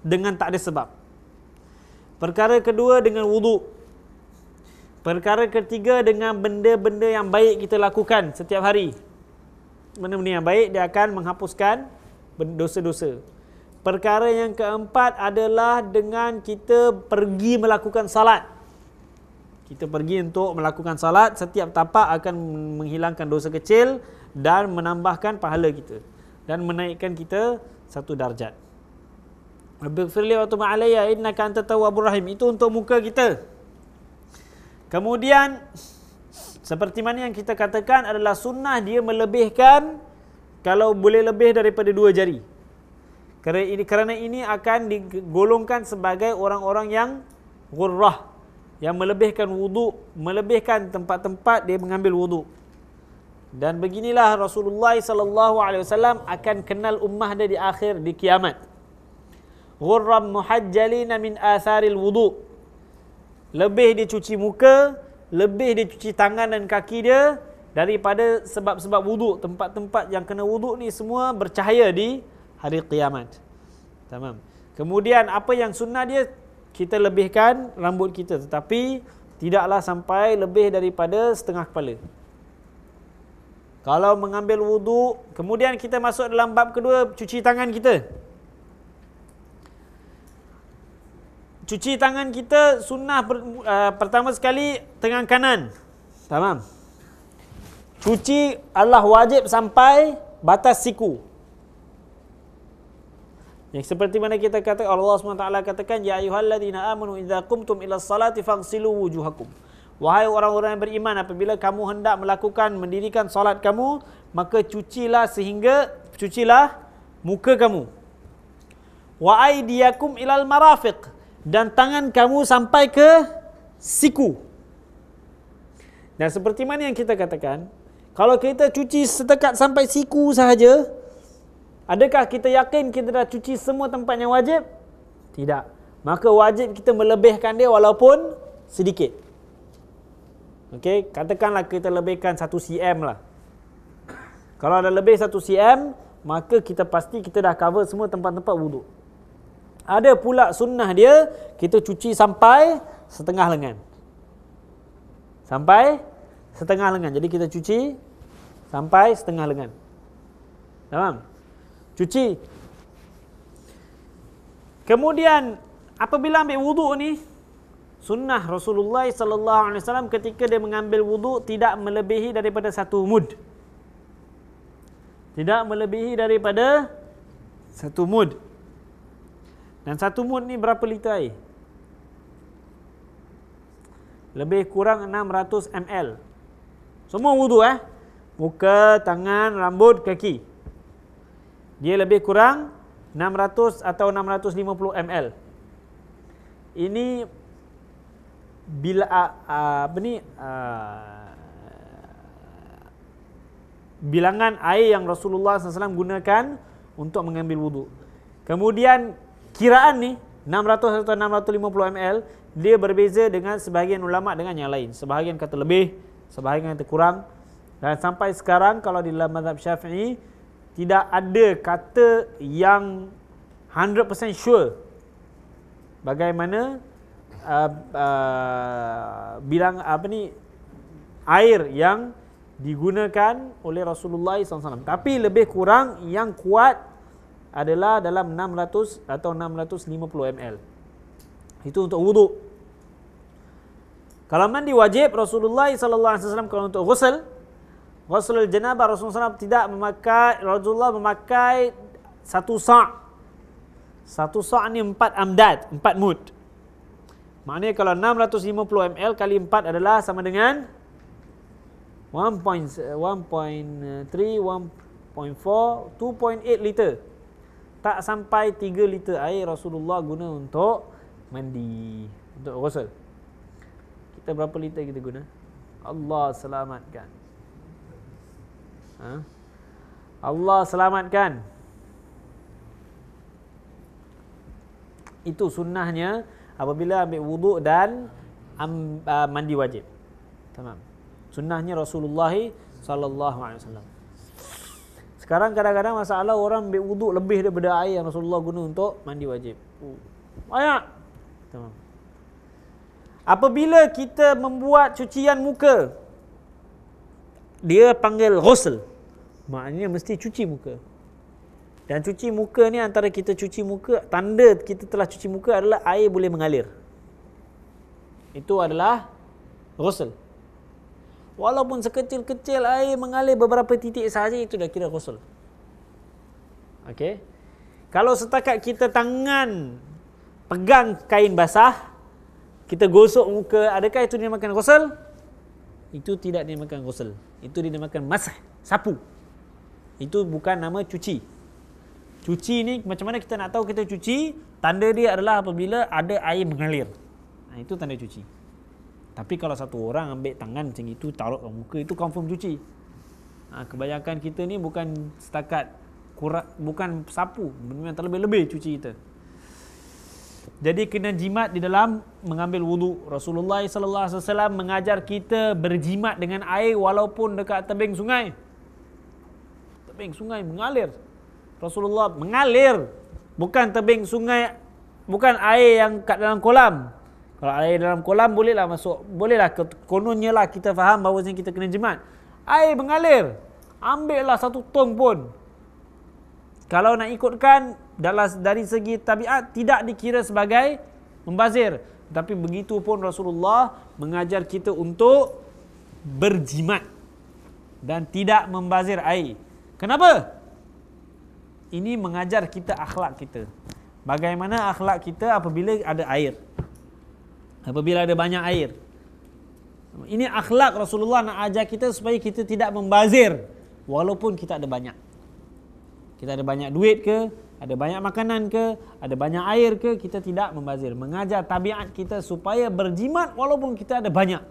dengan tak ada sebab. Perkara kedua dengan wudhu. Perkara ketiga dengan benda-benda yang baik kita lakukan setiap hari. Benda-benda yang baik dia akan menghapuskan dosa-dosa. Perkara yang keempat adalah dengan kita pergi melakukan salat. Kita pergi untuk melakukan salat, setiap tapak akan menghilangkan dosa kecil dan menambahkan pahala kita dan menaikkan kita satu darjat. Rabbighfirli wa tub alayya innaka antat tawwabur rahim. Itu untuk muka kita. Kemudian seperti mana yang kita katakan adalah sunnah dia melebihkan kalau boleh lebih daripada dua jari. Kerana ini kerana ini akan digolongkan sebagai orang-orang yang gurrah yang melebihkan wudu, melebihkan tempat-tempat dia mengambil wudu. Dan beginilah Rasulullah sallallahu alaihi wasallam akan kenal ummah dia di akhir di kiamat. Gurram muhajjalina min asaril wudu. Lebih dia cuci muka, lebih dia cuci tangan dan kaki dia daripada sebab-sebab wudu, tempat-tempat yang kena wudu ni semua bercahaya di hari kiamat. Tamam. Kemudian apa yang sunnah dia kita lebihkan rambut kita tetapi tidaklah sampai lebih daripada setengah kepala. Kalau mengambil wudu, kemudian kita masuk dalam bab kedua cuci tangan kita. Cuci tangan kita sunnah per, uh, pertama sekali tangan kanan. Tamam. Cuci Allah wajib sampai batas siku. Yang seperti mana kita kata Allah SWT katakan Ya ayuhalladina amanu idha kumtum ila salati fangsilu wujuhakum Wahai orang-orang yang beriman apabila kamu hendak melakukan mendirikan salat kamu maka cucilah sehingga cucilah muka kamu. Wa aydiyakum ilal marafiq dan tangan kamu sampai ke siku. Dan seperti mana yang kita katakan, kalau kita cuci setakat sampai siku sahaja, Adakah kita yakin kita dah cuci semua tempat yang wajib? Tidak. Maka wajib kita melebihkan dia walaupun sedikit. Okey, katakanlah kita lebihkan 1 cm lah. Kalau ada lebih 1 cm, maka kita pasti kita dah cover semua tempat-tempat wuduk. Ada pula sunnah dia, kita cuci sampai setengah lengan. Sampai setengah lengan. Jadi kita cuci sampai setengah lengan. Faham? cuci. Kemudian apabila ambil wuduk ni sunnah Rasulullah sallallahu alaihi wasallam ketika dia mengambil wuduk tidak melebihi daripada satu mud. Tidak melebihi daripada satu mud. Dan satu mud ni berapa liter air? Lebih kurang 600 ml. Semua wudu eh. Muka, tangan, rambut, kaki dia lebih kurang 600 atau 650 ml. Ini bila uh, apa ni uh, bilangan air yang Rasulullah SAW gunakan untuk mengambil wudu. Kemudian kiraan ni 600 atau 650 ml dia berbeza dengan sebahagian ulama dengan yang lain. Sebahagian kata lebih, sebahagian kata kurang. Dan sampai sekarang kalau di dalam mazhab Syafi'i tidak ada kata yang 100% sure bagaimana uh, uh, bilang apa ni air yang digunakan oleh Rasulullah SAW. Tapi lebih kurang yang kuat adalah dalam 600 atau 650 ml. Itu untuk wuduk. Kalau mandi wajib Rasulullah SAW kalau untuk ghusl Ghuslul janabah Rasulullah SAW tidak memakai Rasulullah memakai satu sa' Satu sa' ni empat amdad, empat mud Maknanya kalau 650 ml kali empat adalah sama dengan 1.3, 1.4, 2.8liter Tak sampai 3 liter air Rasulullah guna untuk mandi Untuk ghusl Kita berapa liter kita guna? Allah selamatkan Ha? Allah selamatkan Itu sunnahnya apabila ambil wuduk dan uh, mandi wajib. Tamam. Sunnahnya Rasulullah sallallahu alaihi wasallam. Sekarang kadang-kadang masalah orang ambil wuduk lebih daripada air yang Rasulullah guna untuk mandi wajib. Uh, banyak. Tamam. Apabila kita membuat cucian muka dia panggil ghusl maknanya mesti cuci muka. Dan cuci muka ni antara kita cuci muka, tanda kita telah cuci muka adalah air boleh mengalir. Itu adalah ghusl. Walaupun sekecil-kecil air mengalir beberapa titik sahaja itu dah kira ghusl. Okey. Kalau setakat kita tangan pegang kain basah, kita gosok muka, adakah itu dinamakan ghusl? Itu tidak dinamakan ghusl. Itu dinamakan masah, sapu. Itu bukan nama cuci. Cuci ni macam mana kita nak tahu kita cuci? Tanda dia adalah apabila ada air mengalir. Ha, itu tanda cuci. Tapi kalau satu orang ambil tangan macam itu, taruh ke muka, itu confirm cuci. Ha, kebanyakan kita ni bukan setakat kurang, bukan sapu. Memang terlebih-lebih cuci kita. Jadi kena jimat di dalam mengambil wudu. Rasulullah sallallahu alaihi mengajar kita berjimat dengan air walaupun dekat tebing sungai tebing sungai mengalir. Rasulullah mengalir. Bukan tebing sungai, bukan air yang kat dalam kolam. Kalau air dalam kolam bolehlah masuk. Bolehlah kononnya lah kita faham bahawa kita kena jimat. Air mengalir. Ambillah satu tong pun. Kalau nak ikutkan dari segi tabiat tidak dikira sebagai membazir. Tapi begitu pun Rasulullah mengajar kita untuk berjimat dan tidak membazir air. Kenapa? Ini mengajar kita akhlak kita. Bagaimana akhlak kita apabila ada air? Apabila ada banyak air. Ini akhlak Rasulullah nak ajar kita supaya kita tidak membazir walaupun kita ada banyak. Kita ada banyak duit ke, ada banyak makanan ke, ada banyak air ke, kita tidak membazir. Mengajar tabiat kita supaya berjimat walaupun kita ada banyak.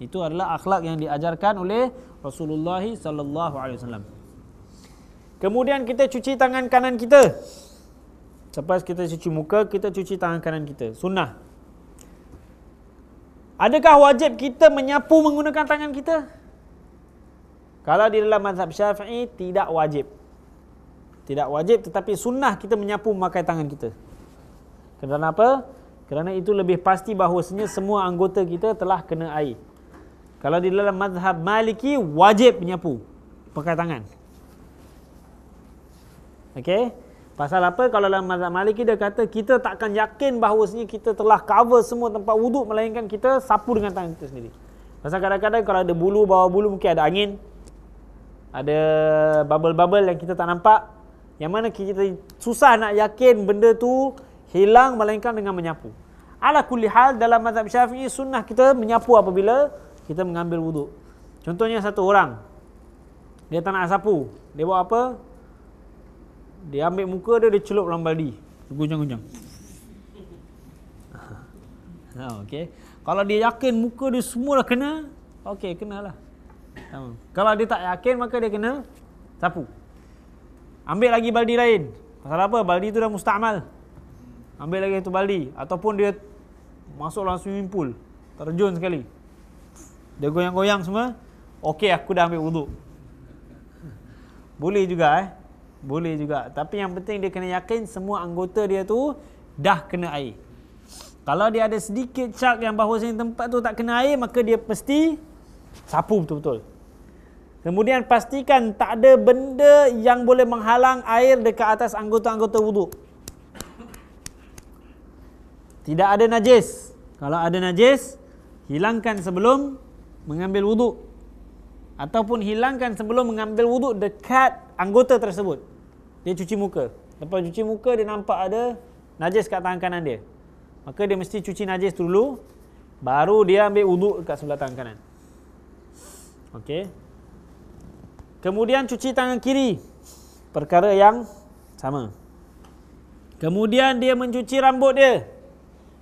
Itu adalah akhlak yang diajarkan oleh Rasulullah sallallahu alaihi wasallam. Kemudian kita cuci tangan kanan kita. Selepas kita cuci muka, kita cuci tangan kanan kita. Sunnah. Adakah wajib kita menyapu menggunakan tangan kita? Kalau di dalam mazhab Syafi'i tidak wajib. Tidak wajib tetapi sunnah kita menyapu memakai tangan kita. Kenapa? Kerana itu lebih pasti bahawasanya semua anggota kita telah kena air. Kalau di dalam mazhab maliki wajib menyapu pakai tangan. Okay? Pasal apa kalau dalam mazhab maliki dia kata kita takkan yakin bahawasanya kita telah cover semua tempat wuduk melainkan kita sapu dengan tangan kita sendiri. Pasal kadang-kadang kalau ada bulu bawa bulu mungkin ada angin. Ada bubble-bubble yang kita tak nampak. Yang mana kita susah nak yakin benda tu hilang melainkan dengan menyapu. Ala kulli dalam mazhab Syafi'i sunnah kita menyapu apabila kita mengambil wuduk. Contohnya satu orang dia tak nak sapu. Dia buat apa? Dia ambil muka dia dia celup dalam baldi. Gunjang-gunjang. Ha, [LAUGHS] okay. Kalau dia yakin muka dia semua dah kena, okey, kenalah. Sama. Kalau dia tak yakin maka dia kena sapu. Ambil lagi baldi lain. Pasal apa? Baldi tu dah mustamal. Ambil lagi itu baldi ataupun dia masuk langsung swimming pool. Terjun sekali. Dia goyang-goyang semua. Okey, aku dah ambil wuduk. Boleh juga eh. Boleh juga. Tapi yang penting dia kena yakin semua anggota dia tu dah kena air. Kalau dia ada sedikit cak yang bahawa sini tempat tu tak kena air, maka dia pasti sapu betul-betul. Kemudian pastikan tak ada benda yang boleh menghalang air dekat atas anggota-anggota wuduk. Tidak ada najis. Kalau ada najis, hilangkan sebelum mengambil wuduk ataupun hilangkan sebelum mengambil wuduk dekat anggota tersebut. Dia cuci muka. Lepas cuci muka dia nampak ada najis kat tangan kanan dia. Maka dia mesti cuci najis dulu baru dia ambil wuduk dekat sebelah tangan kanan. Okey. Kemudian cuci tangan kiri. Perkara yang sama. Kemudian dia mencuci rambut dia.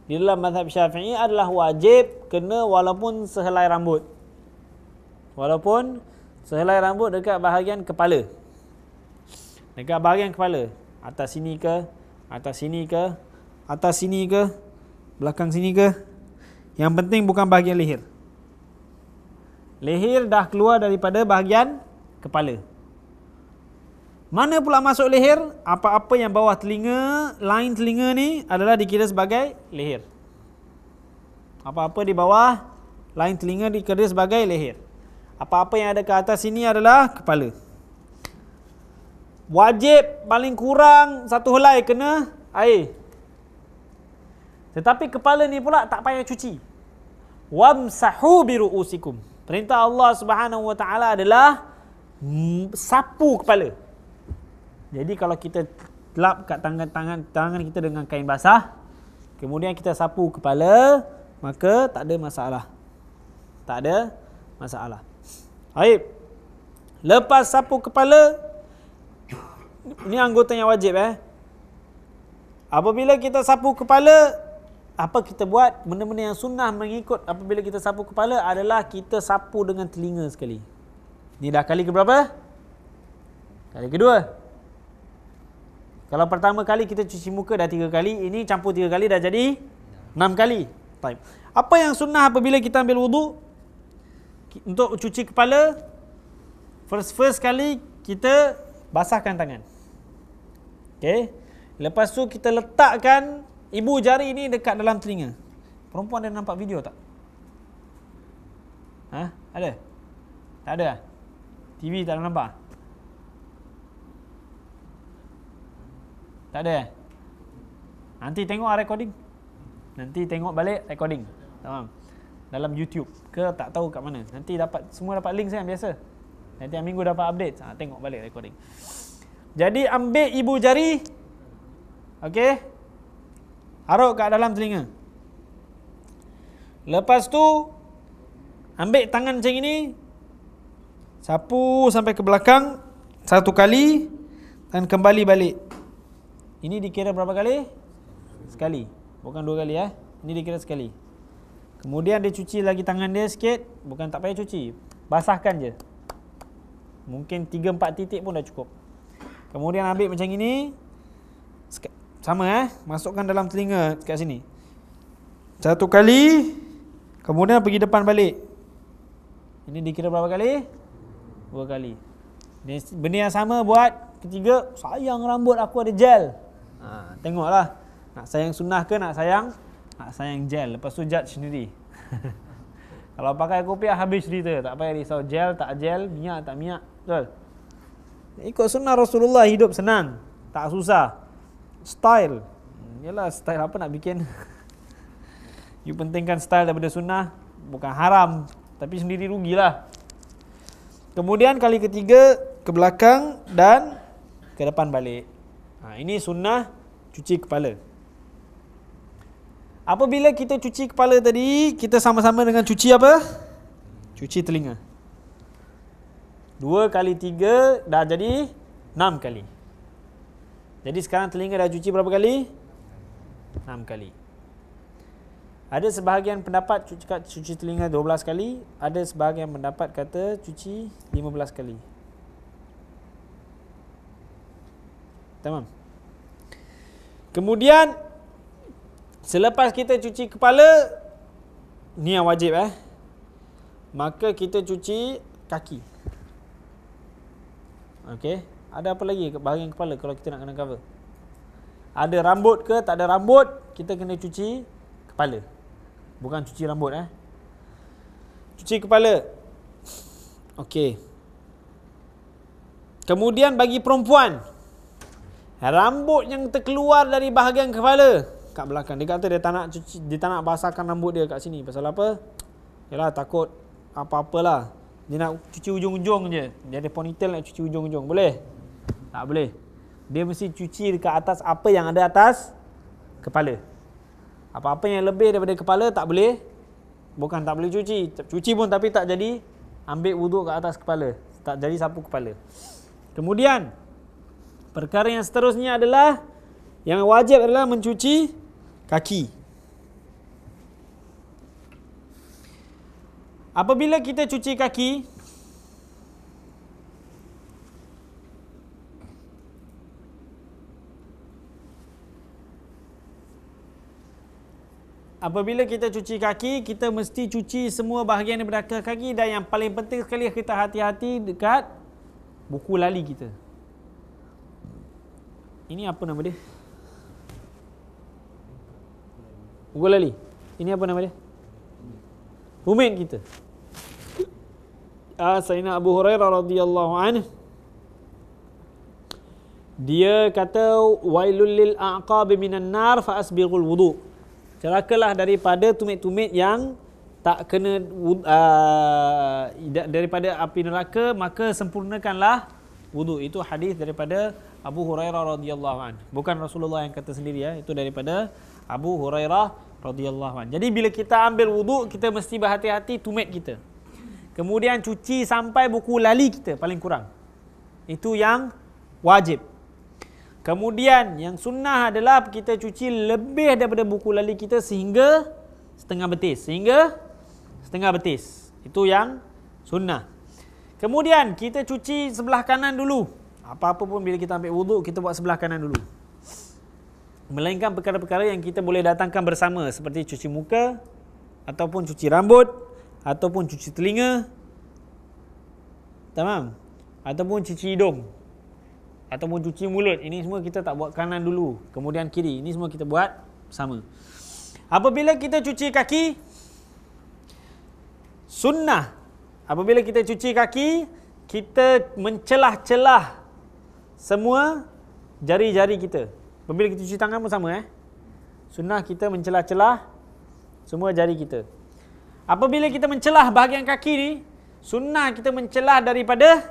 Di dalam mazhab Syafi'i adalah wajib kena walaupun sehelai rambut walaupun sehelai rambut dekat bahagian kepala dekat bahagian kepala atas sini ke atas sini ke atas sini ke belakang sini ke yang penting bukan bahagian leher leher dah keluar daripada bahagian kepala mana pula masuk leher apa-apa yang bawah telinga line telinga ni adalah dikira sebagai leher apa-apa di bawah line telinga dikira sebagai leher apa-apa yang ada ke atas sini adalah kepala. Wajib paling kurang satu helai kena air. Tetapi kepala ni pula tak payah cuci. Wamsahu bi ru'usikum. Perintah Allah Subhanahu Wa Taala adalah sapu kepala. Jadi kalau kita lap kat tangan-tangan tangan kita dengan kain basah, kemudian kita sapu kepala, maka tak ada masalah. Tak ada masalah. Aib. Lepas sapu kepala ni anggota yang wajib eh. Apabila kita sapu kepala apa kita buat benda-benda yang sunnah mengikut apabila kita sapu kepala adalah kita sapu dengan telinga sekali. Ini dah kali ke berapa? Kali kedua. Kalau pertama kali kita cuci muka dah tiga kali, ini campur tiga kali dah jadi enam kali. Time. Apa yang sunnah apabila kita ambil wudu? untuk cuci kepala first first kali kita basahkan tangan. Okey. Lepas tu kita letakkan ibu jari ni dekat dalam telinga. Perempuan ada nampak video tak? Ha? Ada? Tak ada? TV tak ada nampak? Tak ada? Nanti tengok ah recording. Nanti tengok balik recording. Tamam. Dalam YouTube ke tak tahu kat mana. Nanti dapat semua dapat link saya biasa. Nanti minggu dapat update. Ha, tengok balik recording. Jadi ambil ibu jari. Okey. Harap kat dalam telinga. Lepas tu ambil tangan macam ini. Sapu sampai ke belakang satu kali dan kembali balik. Ini dikira berapa kali? Sekali. Bukan dua kali ya. Eh? Ini dikira sekali. Kemudian dia cuci lagi tangan dia sikit. Bukan tak payah cuci. Basahkan je. Mungkin 3-4 titik pun dah cukup. Kemudian ambil macam ini. Sama eh. Masukkan dalam telinga dekat sini. Satu kali. Kemudian pergi depan balik. Ini dikira berapa kali? Dua kali. Benda yang sama buat ketiga. Sayang rambut aku ada gel. Ah. Tengoklah. Nak sayang sunnah ke nak sayang Ah, sayang gel. Lepas tu judge sendiri. [LAUGHS] Kalau pakai kopi habis cerita. Tak payah risau gel, tak gel, minyak, tak minyak. Betul? Ikut sunnah Rasulullah hidup senang. Tak susah. Style. Hmm, Yalah style apa nak bikin. [LAUGHS] you pentingkan style daripada sunnah. Bukan haram. Tapi sendiri rugilah. Kemudian kali ketiga ke belakang dan ke depan balik. Ha, ini sunnah cuci kepala. Apabila kita cuci kepala tadi, kita sama-sama dengan cuci apa? Cuci telinga. Dua kali tiga dah jadi enam kali. Jadi sekarang telinga dah cuci berapa kali? Enam kali. Ada sebahagian pendapat cuci, cuci telinga dua belas kali. Ada sebahagian pendapat kata cuci lima belas kali. Tamam. Kemudian Selepas kita cuci kepala ni yang wajib eh. Maka kita cuci kaki. Okey, ada apa lagi bahagian kepala kalau kita nak kena cover? Ada rambut ke tak ada rambut, kita kena cuci kepala. Bukan cuci rambut eh. Cuci kepala. Okey. Kemudian bagi perempuan, rambut yang terkeluar dari bahagian kepala kat belakang. Dia kata dia tak nak cuci, dia tak nak basahkan rambut dia kat sini. Pasal apa? Yalah takut apa-apalah. Dia nak cuci ujung-ujung je. Dia ada ponytail nak cuci ujung-ujung. Boleh? Tak boleh. Dia mesti cuci dekat atas apa yang ada atas kepala. Apa-apa yang lebih daripada kepala tak boleh. Bukan tak boleh cuci. Cuci pun tapi tak jadi ambil wuduk ke atas kepala. Tak jadi sapu kepala. Kemudian perkara yang seterusnya adalah yang wajib adalah mencuci kaki. Apabila kita cuci kaki, Apabila kita cuci kaki, kita mesti cuci semua bahagian daripada kaki dan yang paling penting sekali kita hati-hati dekat buku lali kita. Ini apa nama dia? Ugalali. Ini apa nama dia? Umin kita. Ah, Sayyidina Abu Hurairah radhiyallahu anhu. Dia kata wailul lil aqab minan nar fa asbighul wudu. Celakalah daripada tumit-tumit yang tak kena uh, daripada api neraka maka sempurnakanlah wudu. Itu hadis daripada Abu Hurairah radhiyallahu anhu. Bukan Rasulullah yang kata sendiri ya, itu daripada Abu Hurairah radhiyallahu anhu. Jadi bila kita ambil wuduk, kita mesti berhati-hati tumit kita. Kemudian cuci sampai buku lali kita paling kurang. Itu yang wajib. Kemudian yang sunnah adalah kita cuci lebih daripada buku lali kita sehingga setengah betis. Sehingga setengah betis. Itu yang sunnah. Kemudian kita cuci sebelah kanan dulu. Apa-apa pun bila kita ambil wuduk, kita buat sebelah kanan dulu melainkan perkara-perkara yang kita boleh datangkan bersama seperti cuci muka ataupun cuci rambut ataupun cuci telinga tamam ataupun cuci hidung ataupun cuci mulut ini semua kita tak buat kanan dulu kemudian kiri ini semua kita buat sama apabila kita cuci kaki sunnah apabila kita cuci kaki kita mencelah-celah semua jari-jari kita bila kita cuci tangan pun sama eh. Sunnah kita mencelah-celah semua jari kita. Apabila kita mencelah bahagian kaki ni, sunnah kita mencelah daripada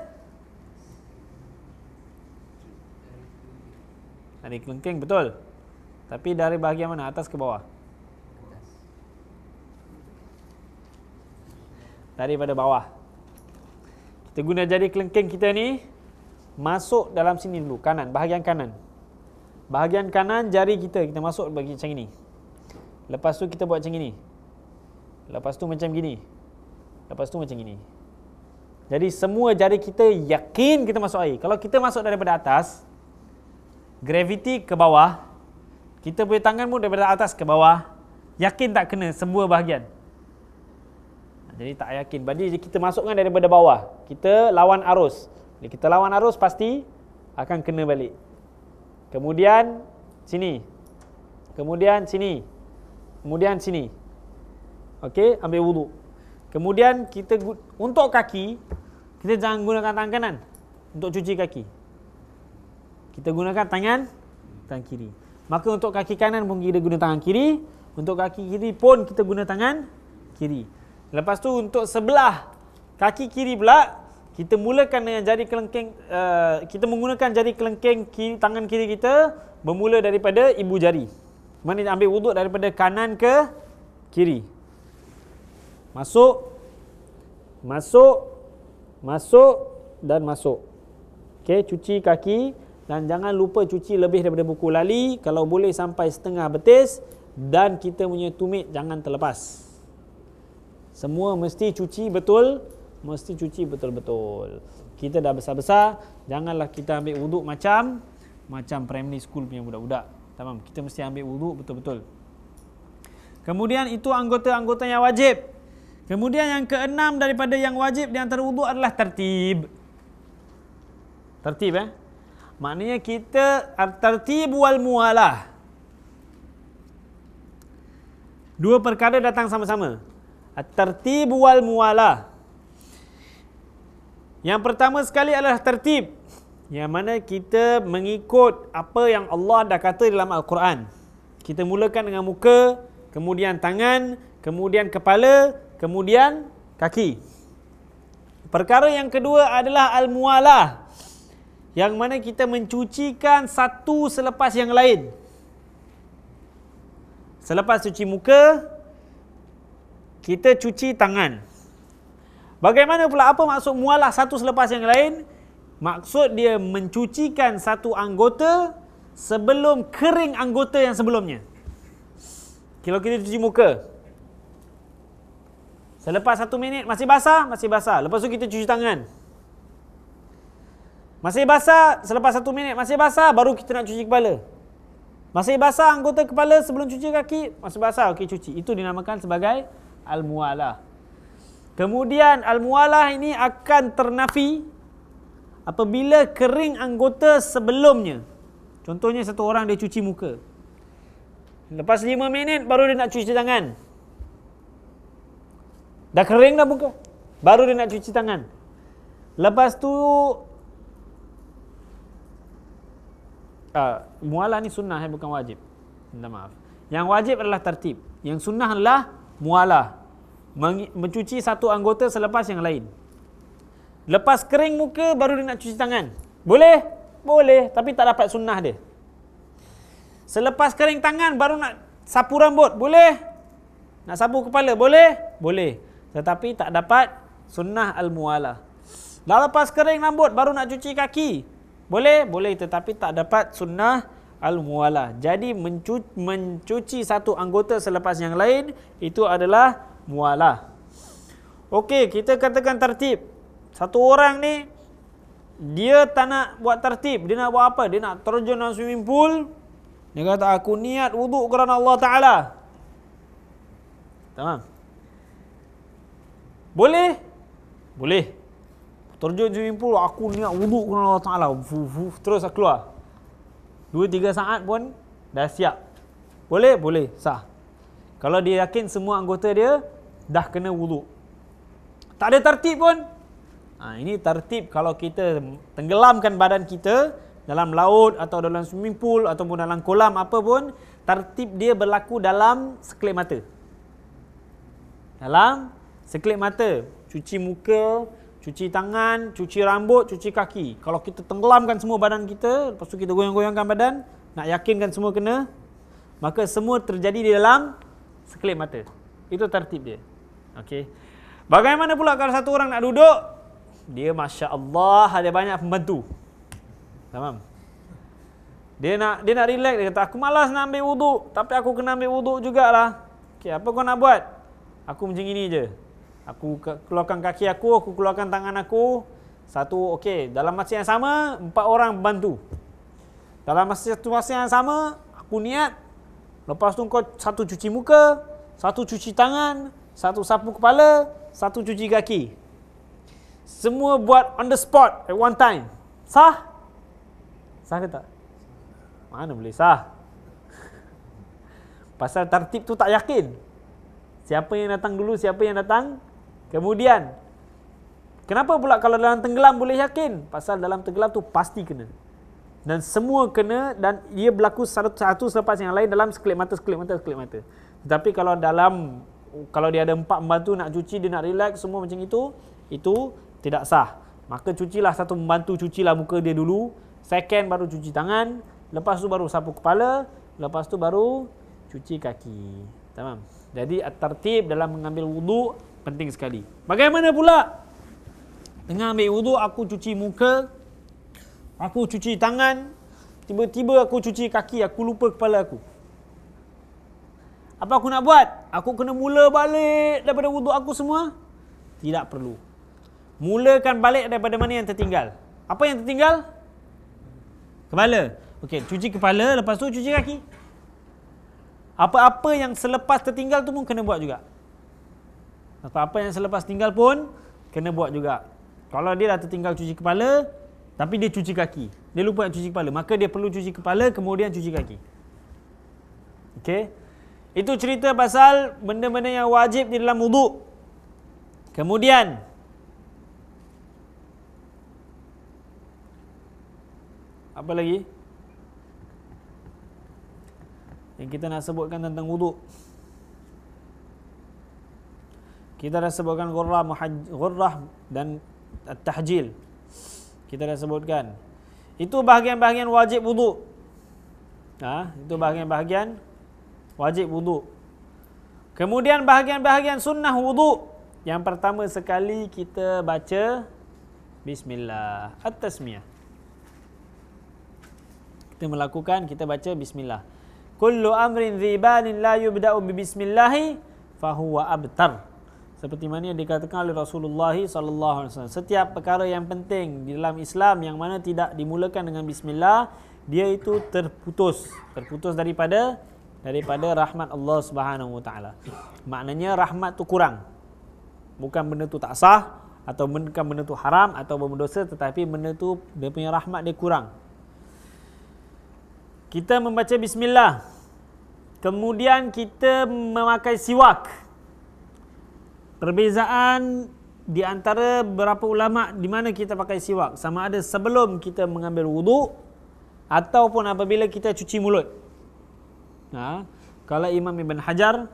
dari kelengkeng betul. Tapi dari bahagian mana? Atas ke bawah? Daripada bawah. Kita guna jari kelengkeng kita ni masuk dalam sini dulu kanan, bahagian kanan. Bahagian kanan jari kita kita masuk bagi macam ini. Lepas tu kita buat macam ini. Lepas tu macam gini. Lepas tu macam gini. Jadi semua jari kita yakin kita masuk air. Kalau kita masuk daripada atas, graviti ke bawah, kita punya tangan pun daripada atas ke bawah, yakin tak kena semua bahagian. Jadi tak yakin. Jadi kita masukkan daripada bawah. Kita lawan arus. Jadi kita lawan arus pasti akan kena balik. Kemudian sini. Kemudian sini. Kemudian sini. Okey, ambil wudu. Kemudian kita untuk kaki kita jangan gunakan tangan kanan untuk cuci kaki. Kita gunakan tangan tangan kiri. Maka untuk kaki kanan pun kita guna tangan kiri, untuk kaki kiri pun kita guna tangan kiri. Lepas tu untuk sebelah kaki kiri pula kita mulakan dengan jari kelengkeng uh, eh, kita menggunakan jari kelengkeng kiri tangan kiri kita bermula daripada ibu jari. Mana ambil wuduk daripada kanan ke kiri. Masuk masuk masuk dan masuk. Okay, cuci kaki dan jangan lupa cuci lebih daripada buku lali kalau boleh sampai setengah betis dan kita punya tumit jangan terlepas. Semua mesti cuci betul mesti cuci betul-betul. Kita dah besar-besar, janganlah kita ambil wuduk macam macam primary school punya budak-budak. Tamam, kita mesti ambil wuduk betul-betul. Kemudian itu anggota-anggota yang wajib. Kemudian yang keenam daripada yang wajib di antara wuduk adalah tertib. Tertib eh? Maknanya kita tertib wal mualah. Dua perkara datang sama-sama. Tertib wal mualah. Yang pertama sekali adalah tertib. Yang mana kita mengikut apa yang Allah dah kata dalam Al-Quran. Kita mulakan dengan muka, kemudian tangan, kemudian kepala, kemudian kaki. Perkara yang kedua adalah Al-Mu'alah. Yang mana kita mencucikan satu selepas yang lain. Selepas cuci muka, kita cuci tangan. Bagaimana pula apa maksud mualah satu selepas yang lain? Maksud dia mencucikan satu anggota sebelum kering anggota yang sebelumnya. Kalau kita cuci muka. Selepas satu minit masih basah, masih basah. Lepas tu kita cuci tangan. Masih basah, selepas satu minit masih basah, baru kita nak cuci kepala. Masih basah anggota kepala sebelum cuci kaki, masih basah, okey cuci. Itu dinamakan sebagai al-mualah. Kemudian al-mualah ini akan ternafi apabila kering anggota sebelumnya. Contohnya satu orang dia cuci muka. Lepas lima minit baru dia nak cuci tangan. Dah kering dah muka. Baru dia nak cuci tangan. Lepas tu uh, mualah ni sunnah eh, bukan wajib. Minta maaf. Yang wajib adalah tertib. Yang sunnah adalah mualah mencuci satu anggota selepas yang lain. Lepas kering muka baru dia nak cuci tangan. Boleh? Boleh, tapi tak dapat sunnah dia. Selepas kering tangan baru nak sapu rambut. Boleh? Nak sapu kepala. Boleh? Boleh. Tetapi tak dapat sunnah al-mualah. Lalu lepas kering rambut baru nak cuci kaki. Boleh? Boleh tetapi tak dapat sunnah al-mualah. Jadi mencuci satu anggota selepas yang lain itu adalah mualah. Okey, kita katakan tertib. Satu orang ni dia tak nak buat tertib, dia nak buat apa? Dia nak terjun dalam swimming pool. Dia kata aku niat wuduk kerana Allah Taala. Tamam. Boleh? Boleh. Terjun swimming pool aku niat wuduk kerana Allah Taala. Terus aku keluar. Dua tiga saat pun dah siap. Boleh? Boleh. Sah. Kalau dia yakin semua anggota dia dah kena wuduk. Tak ada tertib pun. Ha, ini tertib kalau kita tenggelamkan badan kita dalam laut atau dalam swimming pool ataupun dalam kolam apa pun, tertib dia berlaku dalam sekelip mata. Dalam sekelip mata, cuci muka, cuci tangan, cuci rambut, cuci kaki. Kalau kita tenggelamkan semua badan kita, lepas tu kita goyang-goyangkan badan, nak yakinkan semua kena, maka semua terjadi di dalam sekelip mata. Itu tertib dia. Okey. Bagaimana pula kalau satu orang nak duduk? Dia Masya Allah ada banyak pembantu. Tamam. Dia nak dia nak relax dia kata aku malas nak ambil wuduk tapi aku kena ambil wuduk jugalah. Okey, apa kau nak buat? Aku macam gini je. Aku keluarkan kaki aku, aku keluarkan tangan aku. Satu okey, dalam masa yang sama empat orang bantu. Dalam masa satu masa yang sama aku niat lepas tu kau satu cuci muka, satu cuci tangan, satu sapu kepala, satu cuci kaki. Semua buat on the spot at one time. Sah? Sah ke tak? Mana boleh sah? [LAUGHS] Pasal tertib tu tak yakin. Siapa yang datang dulu, siapa yang datang kemudian. Kenapa pula kalau dalam tenggelam boleh yakin? Pasal dalam tenggelam tu pasti kena. Dan semua kena dan ia berlaku satu-satu selepas yang lain dalam sekelip mata, sekelip mata, sekelip mata. Tetapi kalau dalam kalau dia ada empat pembantu nak cuci dia nak relax semua macam itu itu tidak sah maka cucilah satu pembantu cucilah muka dia dulu second baru cuci tangan lepas tu baru sapu kepala lepas tu baru cuci kaki tamam jadi tertib dalam mengambil wudu penting sekali bagaimana pula tengah ambil wudu aku cuci muka aku cuci tangan tiba-tiba aku cuci kaki aku lupa kepala aku apa aku nak buat? Aku kena mula balik daripada wuduk aku semua? Tidak perlu. Mulakan balik daripada mana yang tertinggal. Apa yang tertinggal? Kepala. Okey, cuci kepala, lepas tu cuci kaki. Apa-apa yang selepas tertinggal tu pun kena buat juga. Apa-apa yang selepas tinggal pun kena buat juga. Kalau dia dah tertinggal cuci kepala, tapi dia cuci kaki. Dia lupa nak cuci kepala. Maka dia perlu cuci kepala, kemudian cuci kaki. Okey. Itu cerita pasal benda-benda yang wajib di dalam wudu. Kemudian apa lagi? Yang kita nak sebutkan tentang wudu? Kita dah sebutkan ghurrah, muhaj, ghurrah dan tahjil. Kita dah sebutkan. Itu bahagian-bahagian wajib wudu. Ha, itu bahagian-bahagian wajib wuduk. Kemudian bahagian-bahagian sunnah wuduk. Yang pertama sekali kita baca bismillah at-tasmiyah. Kita melakukan kita baca bismillah. Kullu amrin dhibalin la yubda'u bi bismillah fa huwa abtar. Seperti mana yang dikatakan oleh Rasulullah sallallahu alaihi wasallam. Setiap perkara yang penting di dalam Islam yang mana tidak dimulakan dengan bismillah, dia itu terputus, terputus daripada daripada rahmat Allah Subhanahu Wa Taala. Maknanya rahmat tu kurang. Bukan benda tu tak sah atau bukan benda tu haram atau berdosa tetapi benda tu dia punya rahmat dia kurang. Kita membaca bismillah. Kemudian kita memakai siwak. Perbezaan di antara berapa ulama di mana kita pakai siwak sama ada sebelum kita mengambil wuduk ataupun apabila kita cuci mulut ha, kalau Imam Ibn Hajar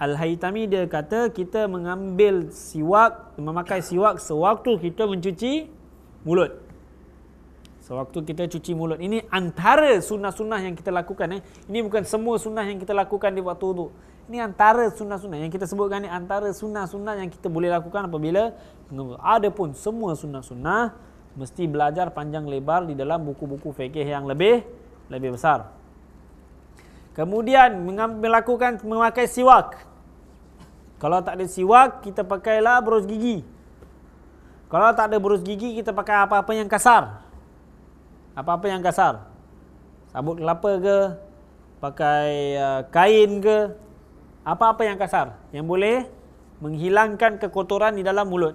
Al-Haytami dia kata kita mengambil siwak, memakai siwak sewaktu kita mencuci mulut. Sewaktu kita cuci mulut. Ini antara sunnah-sunnah yang kita lakukan. Eh. Ini bukan semua sunnah yang kita lakukan di waktu itu. Ini antara sunnah-sunnah yang kita sebutkan ini antara sunnah-sunnah yang kita boleh lakukan apabila ada pun semua sunnah-sunnah mesti belajar panjang lebar di dalam buku-buku fikih yang lebih lebih besar. Kemudian melakukan memakai siwak. Kalau tak ada siwak, kita pakailah berus gigi. Kalau tak ada berus gigi, kita pakai apa-apa yang kasar. Apa-apa yang kasar. Sabut kelapa ke, pakai eh, kain ke, apa-apa yang kasar yang boleh menghilangkan kekotoran di dalam mulut.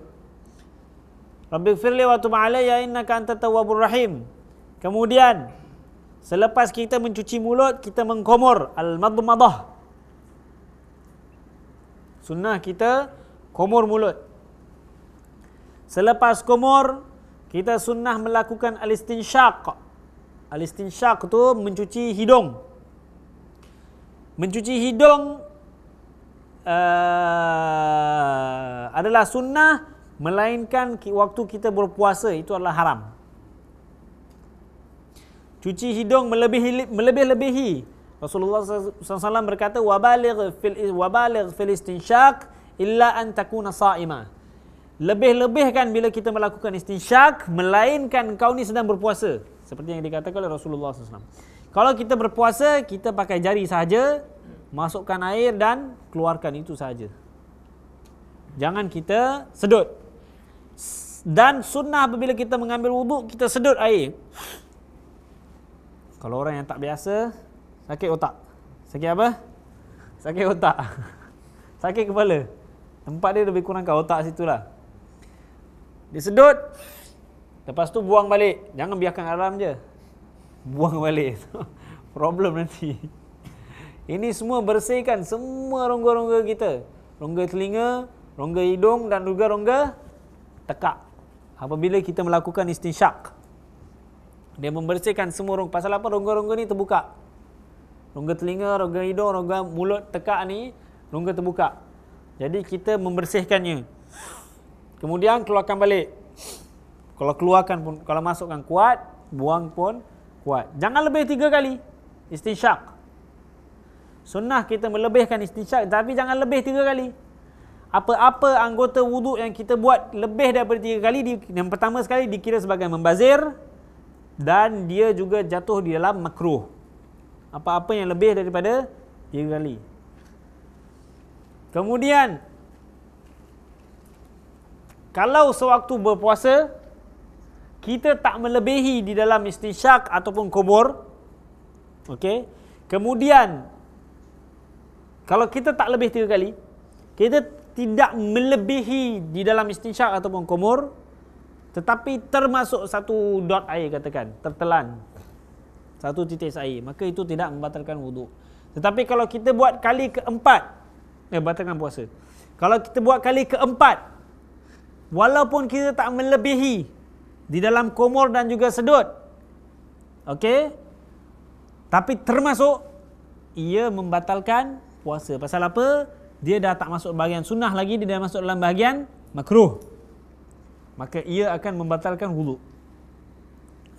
firli wa tub 'alayya innaka antat tawwabur rahim. Kemudian Selepas kita mencuci mulut, kita mengkomor al-madmadah. Sunnah kita komor mulut. Selepas komor, kita sunnah melakukan al-istinsyaq. Al-istinsyaq tu mencuci hidung. Mencuci hidung uh, adalah sunnah melainkan waktu kita berpuasa itu adalah haram cuci hidung melebihi melebih-lebihi Rasulullah SAW berkata wabaligh fil wabaligh fil istinshaq illa an takuna sa'ima lebih-lebihkan bila kita melakukan istinshaq melainkan kau ni sedang berpuasa seperti yang dikatakan oleh Rasulullah SAW kalau kita berpuasa kita pakai jari saja masukkan air dan keluarkan itu saja jangan kita sedut dan sunnah apabila kita mengambil wuduk kita sedut air kalau orang yang tak biasa Sakit otak Sakit apa? Sakit otak [LAUGHS] Sakit kepala Tempat dia lebih kurang kat otak situ lah Dia sedut Lepas tu buang balik Jangan biarkan alam je Buang balik [LAUGHS] Problem nanti Ini semua bersihkan semua rongga-rongga kita Rongga telinga Rongga hidung dan juga rongga Tekak Apabila kita melakukan istinsyak dia membersihkan semua rongga. Pasal apa rongga-rongga ni terbuka? Rongga telinga, rongga hidung, rongga mulut tekak ni rongga terbuka. Jadi kita membersihkannya. Kemudian keluarkan balik. Kalau keluarkan pun, kalau masukkan kuat, buang pun kuat. Jangan lebih tiga kali. Istinsyak. Sunnah kita melebihkan istinsyak tapi jangan lebih tiga kali. Apa-apa anggota wuduk yang kita buat lebih daripada tiga kali, yang pertama sekali dikira sebagai membazir, dan dia juga jatuh di dalam makruh. Apa-apa yang lebih daripada tiga kali. Kemudian kalau sewaktu berpuasa kita tak melebihi di dalam istinsyak ataupun kubur. Okey. Kemudian kalau kita tak lebih tiga kali, kita tidak melebihi di dalam istinsyak ataupun kubur, tetapi termasuk satu dot air katakan tertelan satu titis air maka itu tidak membatalkan wudhu. Tetapi kalau kita buat kali keempat eh batalkan puasa. Kalau kita buat kali keempat walaupun kita tak melebihi di dalam komor dan juga sedut. Okey. Tapi termasuk ia membatalkan puasa. Pasal apa? Dia dah tak masuk bahagian sunnah lagi, dia dah masuk dalam bahagian makruh maka ia akan membatalkan hulu.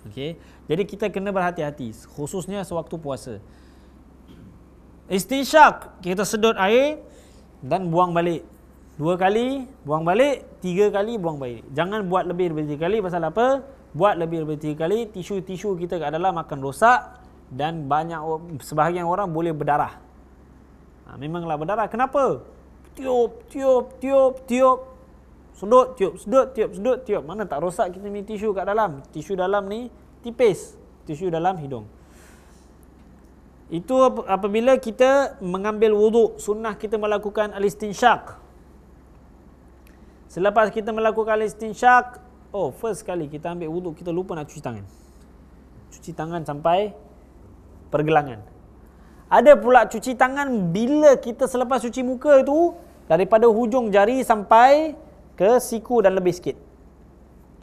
Okay. Jadi kita kena berhati-hati khususnya sewaktu puasa. Istinsyak, kita sedut air dan buang balik. Dua kali buang balik, tiga kali buang balik. Jangan buat lebih daripada tiga kali pasal apa? Buat lebih daripada tiga kali, tisu-tisu kita adalah makan rosak dan banyak sebahagian orang boleh berdarah. Ha, memanglah berdarah. Kenapa? Tiup, tiup, tiup, tiup sedut, tiup sedut, tiup sedut, tiup. Mana tak rosak kita punya tisu kat dalam. Tisu dalam ni tipis. Tisu dalam hidung. Itu apabila kita mengambil wuduk, sunnah kita melakukan al-istinsyak. Selepas kita melakukan al-istinsyak, oh first kali kita ambil wuduk, kita lupa nak cuci tangan. Cuci tangan sampai pergelangan. Ada pula cuci tangan bila kita selepas cuci muka itu, daripada hujung jari sampai ke siku dan lebih sikit.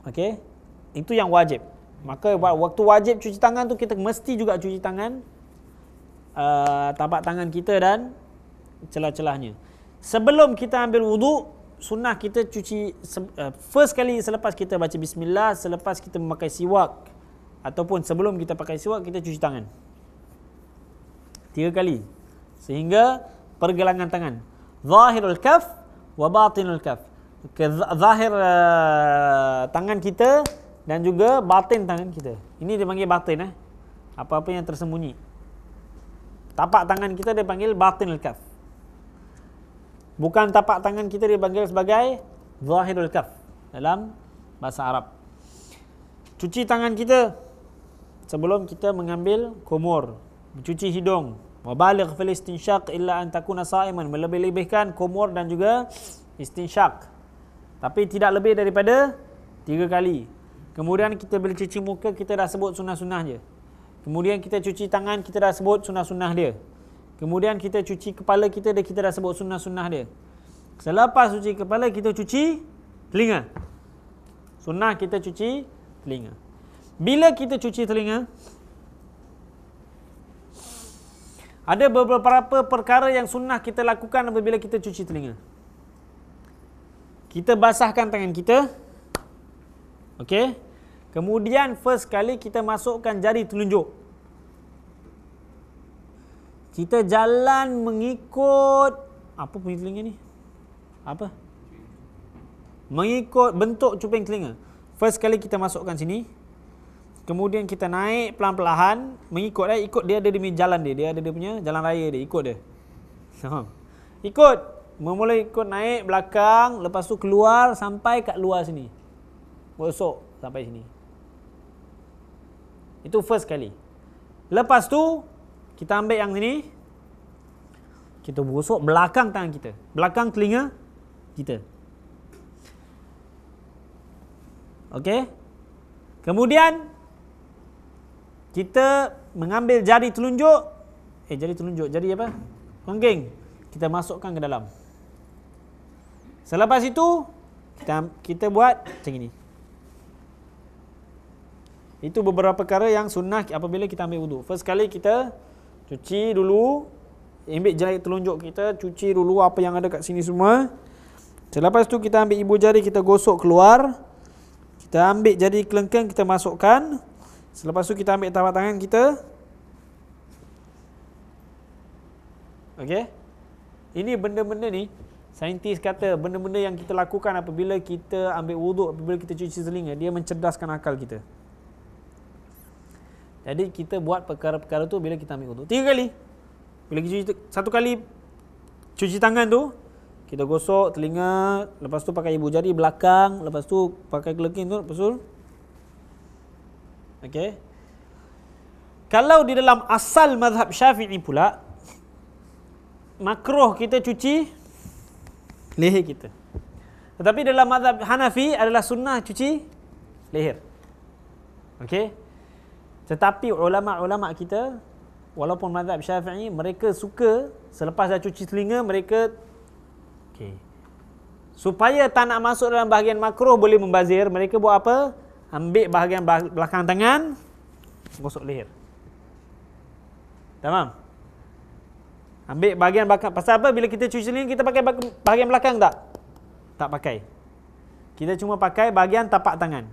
Okey. Itu yang wajib. Maka waktu wajib cuci tangan tu kita mesti juga cuci tangan uh, tapak tangan kita dan celah-celahnya. Sebelum kita ambil wuduk, sunnah kita cuci uh, first kali selepas kita baca bismillah, selepas kita memakai siwak ataupun sebelum kita pakai siwak kita cuci tangan. Tiga kali. Sehingga pergelangan tangan. Zahirul kaf wa batinul kaf ke zahir uh, tangan kita dan juga batin tangan kita. Ini dia panggil batin eh. Apa-apa yang tersembunyi. Tapak tangan kita dia panggil batin al-kaf. Bukan tapak tangan kita dia panggil sebagai zahirul kaf dalam bahasa Arab. Cuci tangan kita sebelum kita mengambil kumur. Cuci hidung. Mabaligh fil istinshaq illa an takuna sa'iman melebih-lebihkan kumur dan juga istinshaq. Tapi tidak lebih daripada tiga kali. Kemudian kita bila cuci muka, kita dah sebut sunnah-sunnah je. Kemudian kita cuci tangan, kita dah sebut sunnah-sunnah dia. Kemudian kita cuci kepala kita, kita dah sebut sunnah-sunnah dia. Selepas cuci kepala, kita cuci telinga. Sunnah kita cuci telinga. Bila kita cuci telinga, ada beberapa perkara yang sunnah kita lakukan apabila kita cuci telinga. Kita basahkan tangan kita. Okey. Kemudian first kali kita masukkan jari telunjuk. Kita jalan mengikut apa bunyi telinga ni? Apa? Mengikut bentuk cuping telinga. First kali kita masukkan sini. Kemudian kita naik pelan-pelan mengikutlah eh, ikut dia ada demi jalan dia, dia ada dia punya jalan raya dia, ikut dia. Faham? Ikut. Mula-mula ikut naik belakang, lepas tu keluar sampai kat luar sini. Gosok sampai sini. Itu first kali. Lepas tu, kita ambil yang sini. Kita gosok belakang tangan kita. Belakang telinga kita. Okey. Kemudian, kita mengambil jari telunjuk. Eh, jari telunjuk. Jari apa? Kongging. Kita masukkan ke dalam. Selepas itu kita, kita buat macam ini. Itu beberapa perkara yang sunnah apabila kita ambil wuduk. First kali kita cuci dulu ambil jari telunjuk kita cuci dulu apa yang ada kat sini semua. Selepas itu kita ambil ibu jari kita gosok keluar. Kita ambil jari kelengkeng kita masukkan. Selepas itu kita ambil tapak tangan kita. Okay, Ini benda-benda ni Saintis kata benda-benda yang kita lakukan apabila kita ambil wuduk, apabila kita cuci telinga, dia mencerdaskan akal kita. Jadi kita buat perkara-perkara tu bila kita ambil wuduk. Tiga kali. Bila kita cuci, satu kali cuci tangan tu, kita gosok telinga, lepas tu pakai ibu jari belakang, lepas tu pakai kelekin tu, lepas tu. Okay. Kalau di dalam asal mazhab syafi'i pula, makroh kita cuci leher kita. Tetapi dalam mazhab Hanafi adalah sunnah cuci leher. Okey. Tetapi ulama-ulama kita walaupun mazhab Syafi'i mereka suka selepas dah cuci telinga mereka okey. Supaya tak nak masuk dalam bahagian makruh boleh membazir, mereka buat apa? Ambil bahagian belakang tangan gosok leher. Tamam? Ambil bahagian belakang. Pasal apa? Bila kita cuci lilin, kita pakai bahagian belakang tak? Tak pakai. Kita cuma pakai bahagian tapak tangan.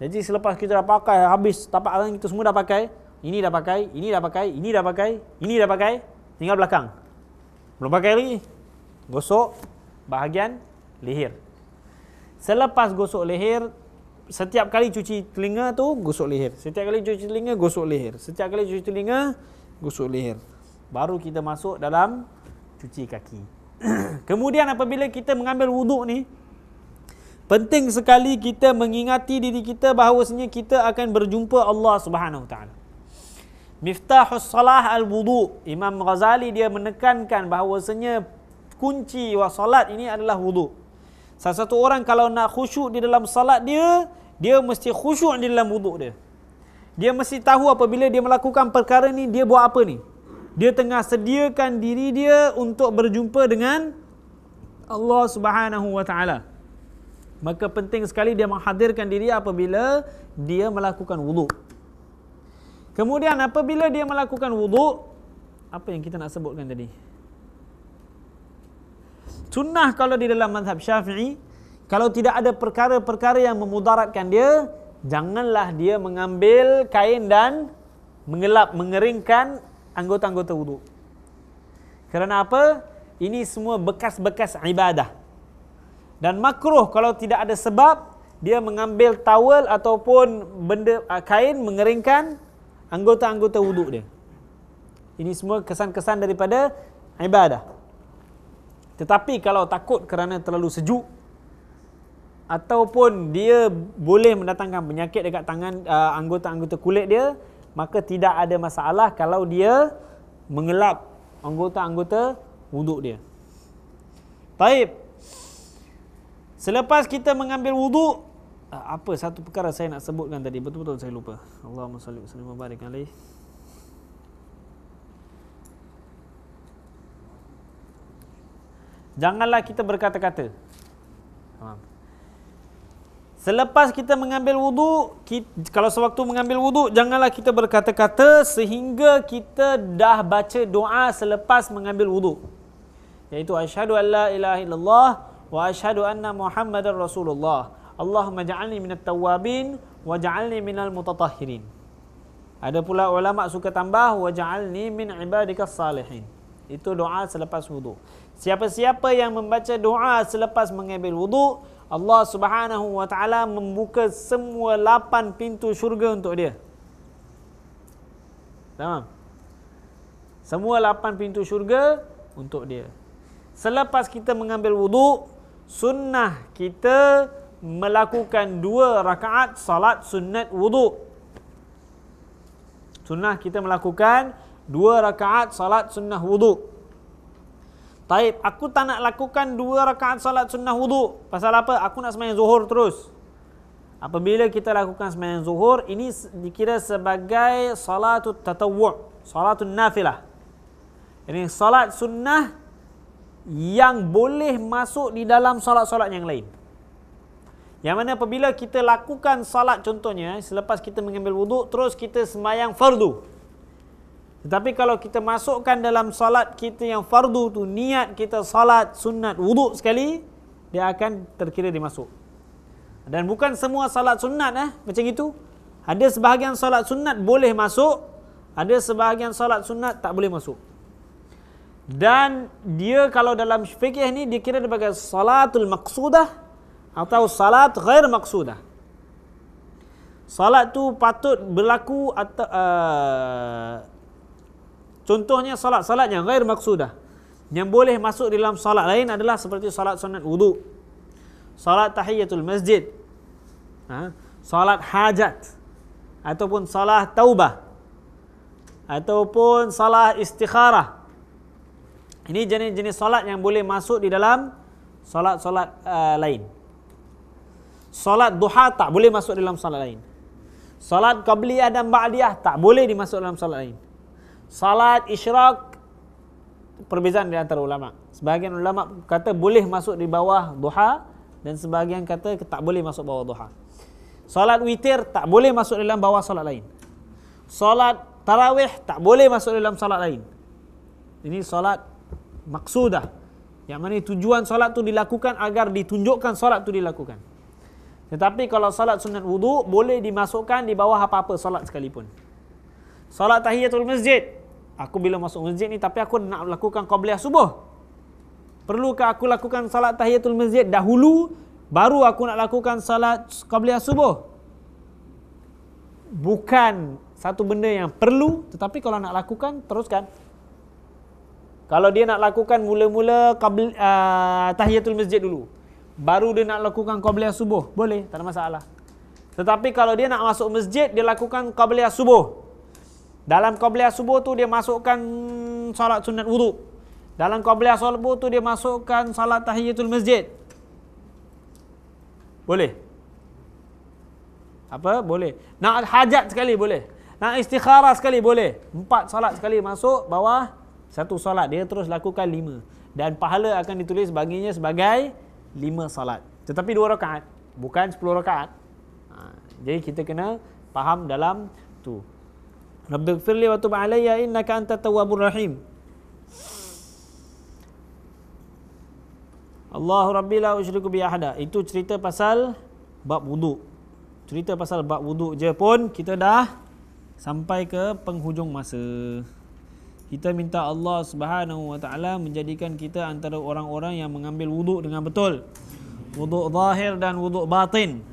Jadi selepas kita dah pakai, habis tapak tangan kita semua dah pakai. Ini dah pakai, ini dah pakai, ini dah pakai, ini dah pakai. Tinggal belakang. Belum pakai lagi. Gosok bahagian leher. Selepas gosok leher, setiap kali cuci telinga tu, gosok leher. Setiap kali cuci telinga, gosok leher. Setiap kali cuci telinga, gosok leher baru kita masuk dalam cuci kaki. [CLEARS THROAT] Kemudian apabila kita mengambil wuduk ni penting sekali kita mengingati diri kita bahawasanya kita akan berjumpa Allah Subhanahu Wa Taala. Miftahus salah al-wuduk. Imam Ghazali dia menekankan bahawasanya kunci wa salat ini adalah wuduk. Salah satu orang kalau nak khusyuk di dalam salat dia, dia mesti khusyuk di dalam wuduk dia. Dia mesti tahu apabila dia melakukan perkara ni, dia buat apa ni dia tengah sediakan diri dia untuk berjumpa dengan Allah Subhanahu wa taala maka penting sekali dia menghadirkan diri apabila dia melakukan wuduk kemudian apabila dia melakukan wuduk apa yang kita nak sebutkan tadi sunnah kalau di dalam mazhab Syafi'i kalau tidak ada perkara-perkara yang memudaratkan dia janganlah dia mengambil kain dan mengelap mengeringkan anggota-anggota wudu. Kerana apa? Ini semua bekas-bekas ibadah. Dan makruh kalau tidak ada sebab dia mengambil tawal ataupun benda ah, kain mengeringkan anggota-anggota wuduk dia. Ini semua kesan-kesan daripada ibadah. Tetapi kalau takut kerana terlalu sejuk ataupun dia boleh mendatangkan penyakit dekat tangan ah, anggota-anggota kulit dia, maka tidak ada masalah kalau dia mengelap anggota-anggota wuduk dia. Baik. Selepas kita mengambil wuduk, eh, apa satu perkara saya nak sebutkan tadi? Betul-betul saya lupa. Allahumma salli wa sallim wa barik alaih. Janganlah kita berkata-kata. Selepas kita mengambil wudu, kalau sewaktu mengambil wudu, janganlah kita berkata-kata sehingga kita dah baca doa selepas mengambil wudu. yaitu asyhadu alla ilaha illallah wa asyhadu anna muhammadar rasulullah. Allahumma ja'alni minat tawabin wa ja'alni minal mutatahhirin. Ada pula ulama suka tambah wa ja'alni min ibadikas salihin. Itu doa selepas wudu. Siapa-siapa yang membaca doa selepas mengambil wudu, Allah Subhanahu Wa Taala membuka semua lapan pintu syurga untuk dia. Tamam. Semua lapan pintu syurga untuk dia. Selepas kita mengambil wuduk, sunnah kita melakukan dua rakaat salat sunat wuduk. Sunnah kita melakukan dua rakaat salat sunnah wuduk. Taib, aku tak nak lakukan dua rakaat salat sunnah wudhu. Pasal apa? Aku nak semayang zuhur terus. Apabila kita lakukan semayang zuhur, ini dikira sebagai solat tatawu' solat nafilah. Ini salat sunnah yang boleh masuk di dalam salat-salat yang lain. Yang mana apabila kita lakukan salat contohnya selepas kita mengambil wudhu terus kita semayang fardu. Tetapi kalau kita masukkan dalam salat kita yang fardu tu niat kita salat sunat wuduk sekali dia akan terkira dimasuk. Dan bukan semua salat sunat eh macam itu. Ada sebahagian salat sunat boleh masuk, ada sebahagian salat sunat tak boleh masuk. Dan dia kalau dalam fikih ni dia kira sebagai salatul maqsudah atau salat ghair maqsudah. Salat tu patut berlaku atau uh, eh, Contohnya salat-salat yang gair maksudah. Yang boleh masuk dalam salat lain adalah seperti salat sunat wudu. salat tahiyyatul masjid. Ha? Solat hajat. Ataupun salat taubah. Ataupun salat istikharah. Ini jenis-jenis salat yang boleh masuk di dalam salat-salat uh, lain. Salat duha tak boleh masuk dalam salat lain. Salat qabliyah dan ba'diyah tak boleh dimasuk dalam salat lain salat isyrak perbezaan di antara ulama. Sebahagian ulama kata boleh masuk di bawah duha dan sebahagian kata tak boleh masuk bawah duha. Salat witir tak boleh masuk dalam bawah salat lain. Salat tarawih tak boleh masuk dalam salat lain. Ini salat maksudah. Yang mana tujuan salat tu dilakukan agar ditunjukkan salat tu dilakukan. Tetapi kalau salat sunat wudu boleh dimasukkan di bawah apa-apa salat sekalipun. Salat tahiyatul masjid aku bila masuk masjid ni tapi aku nak lakukan qabliyah subuh. Perlukah aku lakukan salat tahiyatul masjid dahulu baru aku nak lakukan salat qabliyah subuh? Bukan satu benda yang perlu tetapi kalau nak lakukan teruskan. Kalau dia nak lakukan mula-mula uh, tahiyatul masjid dulu. Baru dia nak lakukan qabliyah subuh, boleh, tak ada masalah. Tetapi kalau dia nak masuk masjid, dia lakukan qabliyah subuh. Dalam qabliyah subuh tu dia masukkan salat sunat wudhu. Dalam qabliyah subuh tu dia masukkan salat tahiyatul masjid. Boleh. Apa? Boleh. Nak hajat sekali boleh. Nak istikharah sekali boleh. Empat salat sekali masuk bawah satu salat dia terus lakukan lima. Dan pahala akan ditulis baginya sebagai lima salat. Tetapi dua rakaat. Bukan sepuluh rakaat. Ha, jadi kita kena faham dalam tu. Rabbi firli wa tub alayya innaka anta tawwabur rahim. Allahu rabbi la usyriku bi ahada. Itu cerita pasal bab wuduk. Cerita pasal bab wuduk je pun kita dah sampai ke penghujung masa. Kita minta Allah Subhanahu wa taala menjadikan kita antara orang-orang yang mengambil wuduk dengan betul. Wuduk zahir dan wuduk batin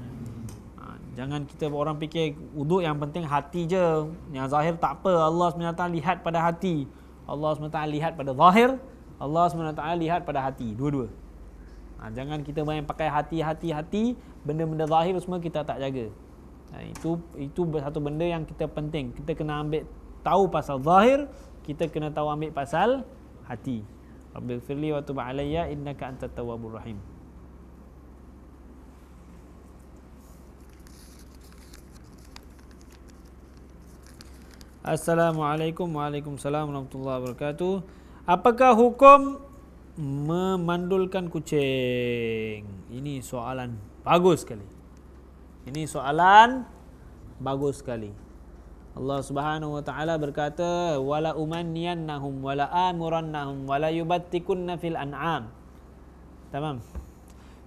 jangan kita orang fikir uduk yang penting hati je. Yang zahir tak apa. Allah SWT lihat pada hati. Allah SWT lihat pada zahir. Allah SWT lihat pada hati. Dua-dua. Ha, jangan kita main pakai hati-hati-hati. Benda-benda zahir semua kita tak jaga. Ha, itu itu satu benda yang kita penting. Kita kena ambil tahu pasal zahir. Kita kena tahu ambil pasal hati. Rabbil firli wa tuba'alayya innaka antatawabur rahim. Assalamualaikum Waalaikumsalam Warahmatullahi Wabarakatuh Apakah hukum Memandulkan kucing Ini soalan Bagus sekali Ini soalan Bagus sekali Allah Subhanahu Wa Taala berkata wala umanniyannahum wala amurannahum wala yubattikunna fil an'am Tamam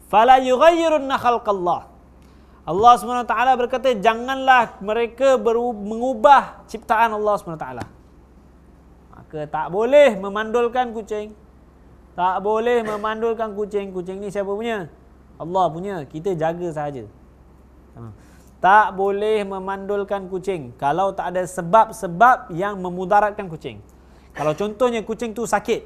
Fala yughayyirunna khalqallah Allah SWT berkata janganlah mereka mengubah ciptaan Allah SWT. Maka tak boleh memandulkan kucing. Tak boleh memandulkan kucing. Kucing ni siapa punya? Allah punya. Kita jaga sahaja. Tak boleh memandulkan kucing. Kalau tak ada sebab-sebab yang memudaratkan kucing. Kalau contohnya kucing tu sakit.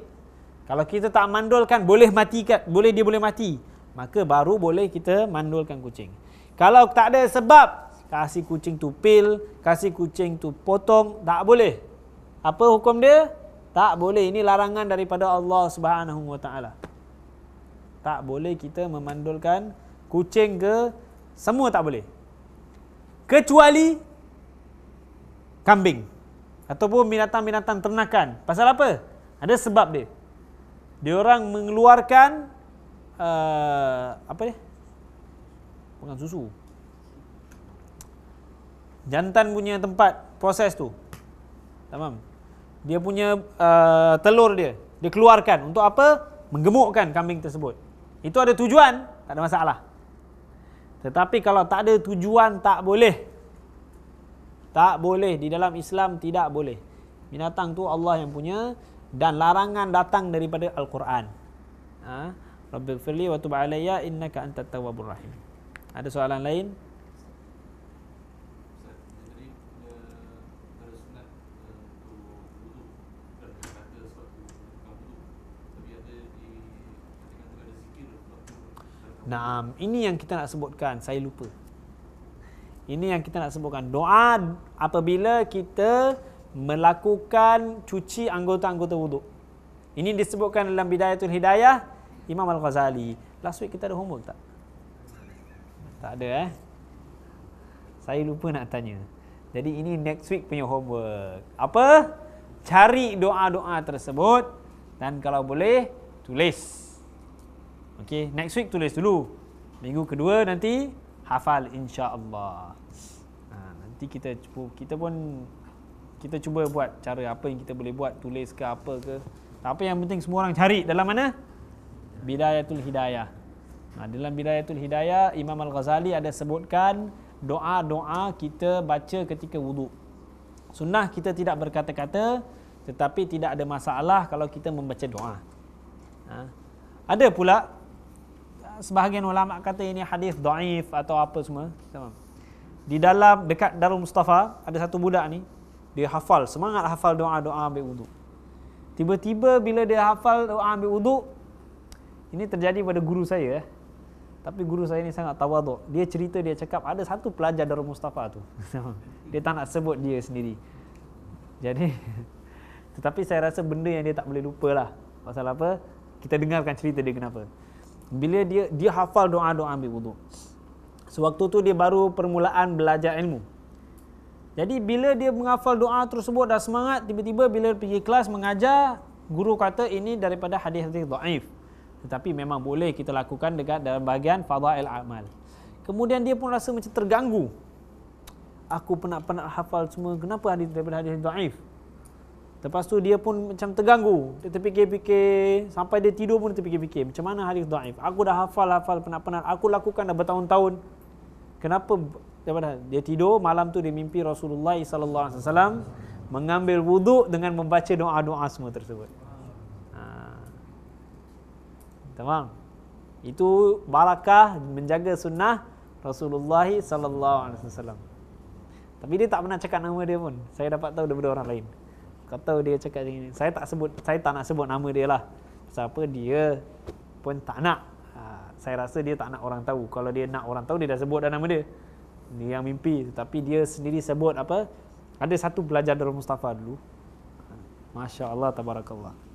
Kalau kita tak mandulkan boleh mati, boleh dia boleh mati. Maka baru boleh kita mandulkan kucing. Kalau tak ada sebab, kasih kucing tu pil, kasih kucing tu potong, tak boleh. Apa hukum dia? Tak boleh. Ini larangan daripada Allah Subhanahu SWT. Tak boleh kita memandulkan kucing ke semua tak boleh. Kecuali kambing. Ataupun binatang-binatang ternakan. Pasal apa? Ada sebab dia. Dia orang mengeluarkan uh, apa ni? pengang susu Jantan punya tempat proses tu tamam. Dia punya uh, telur dia Dia keluarkan untuk apa? Menggemukkan kambing tersebut Itu ada tujuan, tak ada masalah Tetapi kalau tak ada tujuan, tak boleh Tak boleh, di dalam Islam tidak boleh Binatang tu Allah yang punya Dan larangan datang daripada Al-Quran Ha? Rabbil firli wa tub'alayya innaka antat tawwabur ada soalan lain? Nah, ini yang kita nak sebutkan. Saya lupa. Ini yang kita nak sebutkan. Doa apabila kita melakukan cuci anggota-anggota wuduk. Ini disebutkan dalam Bidayatul Hidayah Imam Al-Ghazali. Last week kita ada homework tak? Tak ada eh. Saya lupa nak tanya. Jadi ini next week punya homework. Apa? Cari doa-doa tersebut dan kalau boleh tulis. Okey, next week tulis dulu. Minggu kedua nanti hafal insya-Allah. Ha, nanti kita cuba kita pun kita cuba buat cara apa yang kita boleh buat tulis ke apa ke. Apa yang penting semua orang cari dalam mana? Bidayatul Hidayah. Ha, dalam Bidayatul Hidayah, Imam Al-Ghazali ada sebutkan doa-doa kita baca ketika wudhu. Sunnah kita tidak berkata-kata, tetapi tidak ada masalah kalau kita membaca doa. Ha. Ada pula, sebahagian ulama kata ini hadis daif atau apa semua. Sama. Di dalam, dekat Darul Mustafa, ada satu budak ni, dia hafal, semangat hafal doa-doa ambil wudhu. Tiba-tiba bila dia hafal doa ambil wudhu, ini terjadi pada guru saya. Eh. Tapi guru saya ni sangat tawaduk. Dia cerita, dia cakap ada satu pelajar Darul Mustafa tu. [LAUGHS] dia tak nak sebut dia sendiri. Jadi, [LAUGHS] tetapi saya rasa benda yang dia tak boleh lupa lah. Pasal apa? Kita dengarkan cerita dia kenapa. Bila dia dia hafal doa-doa ambil wudhu. Sewaktu tu dia baru permulaan belajar ilmu. Jadi bila dia menghafal doa tersebut dah semangat, tiba-tiba bila pergi kelas mengajar, guru kata ini daripada hadis-hadis da'if tetapi memang boleh kita lakukan dekat dalam bahagian fadhail amal kemudian dia pun rasa macam terganggu aku penat-penat hafal semua kenapa hadis daripada hadis dhaif lepas tu dia pun macam terganggu dia terfikir-fikir sampai dia tidur pun terfikir-fikir macam mana hadis dhaif aku dah hafal hafal penat-penat aku lakukan dah bertahun-tahun kenapa daripada dia tidur malam tu dia mimpi Rasulullah sallallahu alaihi wasallam mengambil wuduk dengan membaca doa-doa semua tersebut Tamam. Itu barakah menjaga sunnah Rasulullah sallallahu alaihi wasallam. Tapi dia tak pernah cakap nama dia pun. Saya dapat tahu daripada orang lain. Kau tahu dia cakap macam ni. Saya tak sebut, saya tak nak sebut nama dia lah. Siapa dia pun tak nak. Ha, saya rasa dia tak nak orang tahu. Kalau dia nak orang tahu dia dah sebut dah nama dia. Dia yang mimpi Tapi dia sendiri sebut apa? Ada satu belajar dari Mustafa dulu. Ha, Masya-Allah tabarakallah.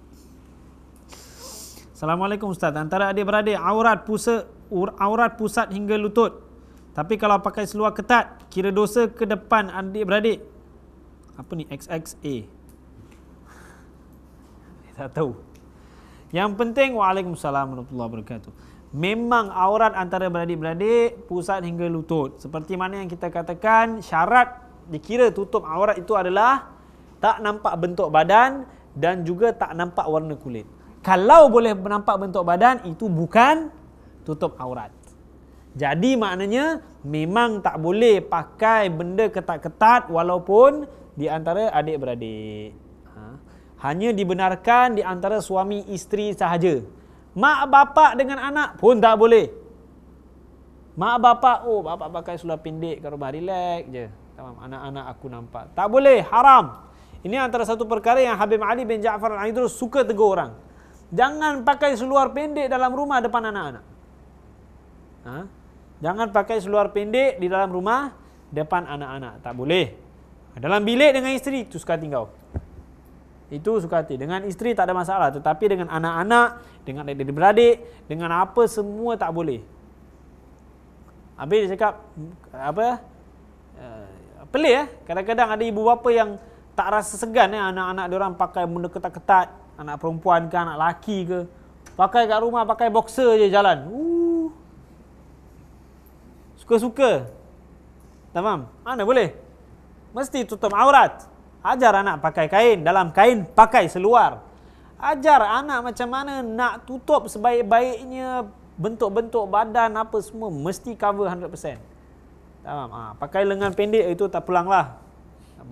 Assalamualaikum Ustaz. Antara adik-beradik aurat pusat aurat pusat hingga lutut. Tapi kalau pakai seluar ketat, kira dosa ke depan adik-beradik? Apa ni XXA? [LAUGHS] tak tahu. Yang penting Waalaikumsalam warahmatullahi wabarakatuh. Memang aurat antara beradik-beradik pusat hingga lutut. Seperti mana yang kita katakan syarat dikira tutup aurat itu adalah tak nampak bentuk badan dan juga tak nampak warna kulit kalau boleh nampak bentuk badan itu bukan tutup aurat. Jadi maknanya memang tak boleh pakai benda ketat-ketat walaupun di antara adik-beradik. Ha. Hanya dibenarkan di antara suami isteri sahaja. Mak bapak dengan anak pun tak boleh. Mak bapak, oh bapak pakai seluar pendek ke rumah relax je. Anak-anak aku nampak. Tak boleh, haram. Ini antara satu perkara yang Habib Ali bin Ja'far al-Aidrus suka tegur orang. Jangan pakai seluar pendek dalam rumah depan anak-anak. Ha? Jangan pakai seluar pendek di dalam rumah depan anak-anak. Tak boleh. Dalam bilik dengan isteri, itu suka tinggal. Itu suka hati. Dengan isteri tak ada masalah. Tetapi dengan anak-anak, dengan adik-beradik, dengan apa semua tak boleh. Habis dia cakap, apa? Uh, pelik ya. Kadang-kadang ada ibu bapa yang tak rasa segan ya anak-anak dia orang pakai benda ketat-ketat anak perempuan ke anak laki ke pakai kat rumah pakai boxer je jalan uh. suka-suka tamam mana boleh mesti tutup aurat ajar anak pakai kain dalam kain pakai seluar ajar anak macam mana nak tutup sebaik-baiknya bentuk-bentuk badan apa semua mesti cover 100% tamam ha, pakai lengan pendek itu tak pulang lah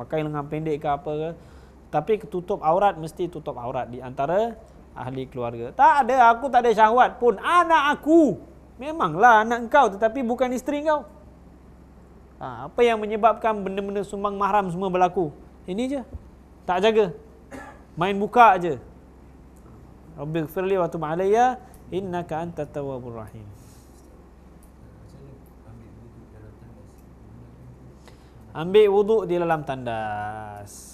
pakai lengan pendek ke apa ke tapi tutup aurat mesti tutup aurat di antara ahli keluarga. Tak ada aku tak ada syahwat pun. Anak aku memanglah anak kau tetapi bukan isteri kau. Ha, apa yang menyebabkan benda-benda sumbang mahram semua berlaku? Ini je. Tak jaga. Main buka aje. Rabbil firli wa tub alayya innaka antat tawwabur rahim. Ambil wuduk di dalam tandas.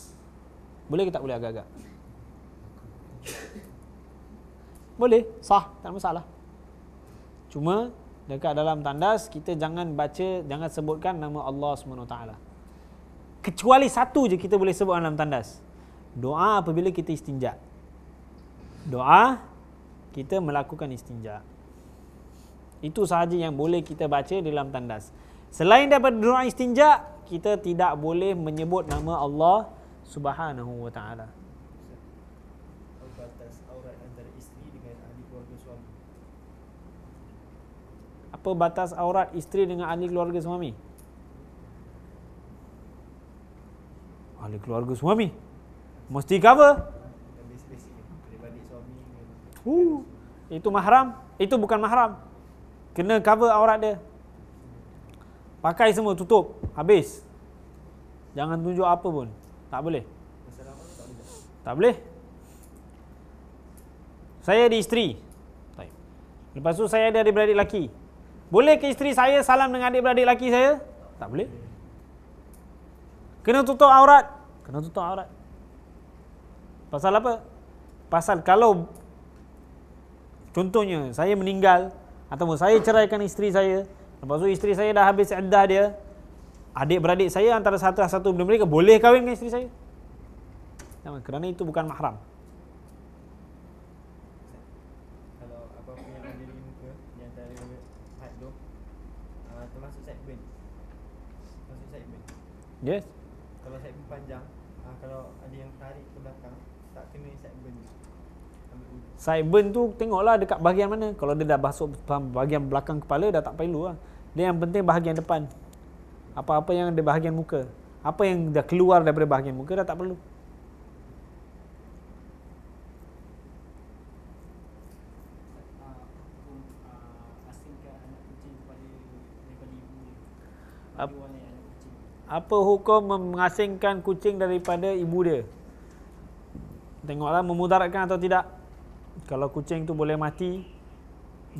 Boleh ke tak boleh agak-agak? Boleh, sah, tak ada masalah. Cuma dekat dalam tandas kita jangan baca, jangan sebutkan nama Allah SWT. Kecuali satu je kita boleh sebut dalam tandas. Doa apabila kita istinja. Doa kita melakukan istinja. Itu sahaja yang boleh kita baca dalam tandas. Selain daripada doa istinja, kita tidak boleh menyebut nama Allah subhanahu wa ta'ala batas aurat antara isteri dengan ahli keluarga suami apa batas aurat isteri dengan ahli keluarga suami ahli keluarga suami mesti cover uh, itu mahram itu bukan mahram kena cover aurat dia pakai semua tutup habis jangan tunjuk apa pun tak boleh. Tak boleh. Saya ada isteri. Lepas tu saya ada adik-beradik lelaki. Boleh ke isteri saya salam dengan adik-beradik lelaki saya? Tak boleh. Kena tutup aurat. Kena tutup aurat. Pasal apa? Pasal kalau contohnya saya meninggal ataupun saya ceraikan isteri saya, lepas tu isteri saya dah habis iddah dia, adik-beradik saya antara satu satu benda mereka boleh kahwin dengan isteri saya? Jangan, kerana itu bukan mahram. Kalau apa pun yang ada di muka di antara had tu uh, termasuk segmen. Termasuk segmen. Yes. Kalau saya panjang, uh, kalau ada yang tarik ke belakang, tak kena segmen. Sideburn tu tengoklah dekat bahagian mana. Kalau dia dah masuk bahagian belakang kepala dah tak perlu lah. Dia yang penting bahagian depan apa-apa yang ada bahagian muka. Apa yang dah keluar daripada bahagian muka dah tak perlu. Apa hukum mengasingkan kucing daripada ibu dia? Tengoklah memudaratkan atau tidak. Kalau kucing tu boleh mati,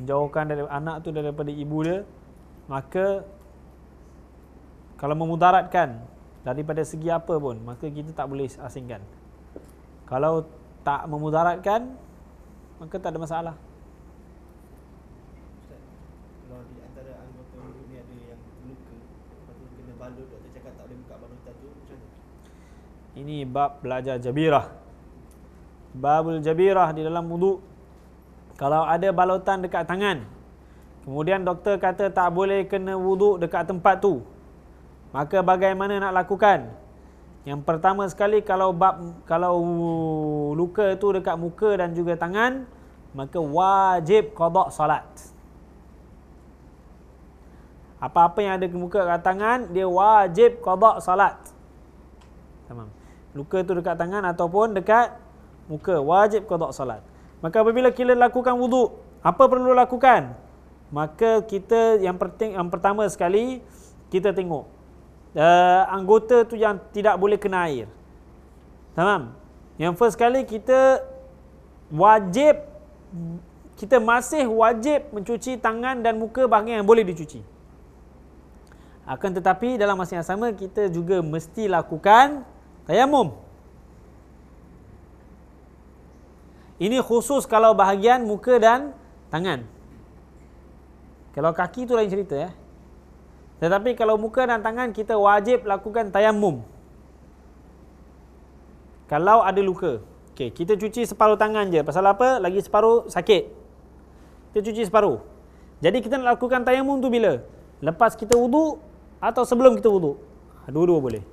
jauhkan dari anak tu daripada ibu dia, maka kalau memudaratkan daripada segi apa pun maka kita tak boleh asingkan kalau tak memudaratkan maka tak ada masalah kalau di antara anggota ni ada yang luka lepas kena balut doktor cakap tak boleh buka balutan tu ini bab belajar jabirah babul jabirah di dalam wudu kalau ada balutan dekat tangan kemudian doktor kata tak boleh kena wuduk dekat tempat tu Maka bagaimana nak lakukan? Yang pertama sekali kalau bab kalau luka itu dekat muka dan juga tangan, maka wajib qada solat. Apa-apa yang ada di muka dan tangan, dia wajib qada solat. Tamam. Luka itu dekat tangan ataupun dekat muka, wajib qada solat. Maka apabila kita lakukan wuduk, apa perlu lakukan? Maka kita yang penting yang pertama sekali kita tengok uh, anggota tu yang tidak boleh kena air. Tamam? Yang first sekali kita wajib kita masih wajib mencuci tangan dan muka bahagian yang boleh dicuci. Akan tetapi dalam masa yang sama kita juga mesti lakukan tayamum. Ini khusus kalau bahagian muka dan tangan. Kalau kaki tu lain cerita ya. Eh? Tetapi kalau muka dan tangan kita wajib lakukan tayamum. Kalau ada luka. Okey, kita cuci separuh tangan je. Pasal apa? Lagi separuh sakit. Kita cuci separuh. Jadi kita nak lakukan tayamum tu bila? Lepas kita wuduk atau sebelum kita wuduk? Dua-dua boleh.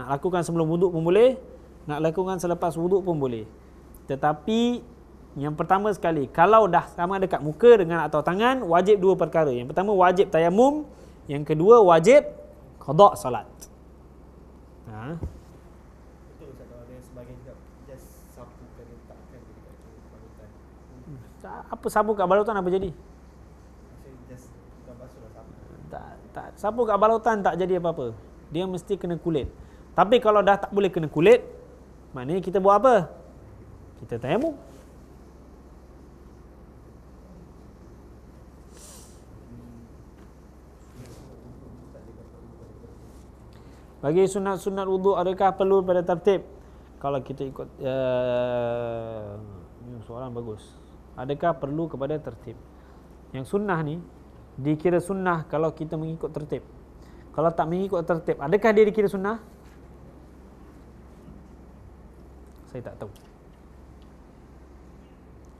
Nak lakukan sebelum wuduk pun boleh. Nak lakukan selepas wuduk pun boleh. Tetapi yang pertama sekali, kalau dah sama dekat muka dengan atau tangan, wajib dua perkara. Yang pertama wajib tayamum, yang kedua wajib qada' solat. Ha. apa sabu kat balutan apa jadi? Tak, tak sapu kat balutan tak jadi apa-apa. Dia mesti kena kulit. Tapi kalau dah tak boleh kena kulit, maknanya kita buat apa? Kita tayamum. Bagi sunat-sunat wudhu, adakah perlu pada tertib? Kalau kita ikut uh, ini soalan bagus. Adakah perlu kepada tertib? Yang sunnah ni dikira sunnah kalau kita mengikut tertib. Kalau tak mengikut tertib, adakah dia dikira sunnah? Saya tak tahu.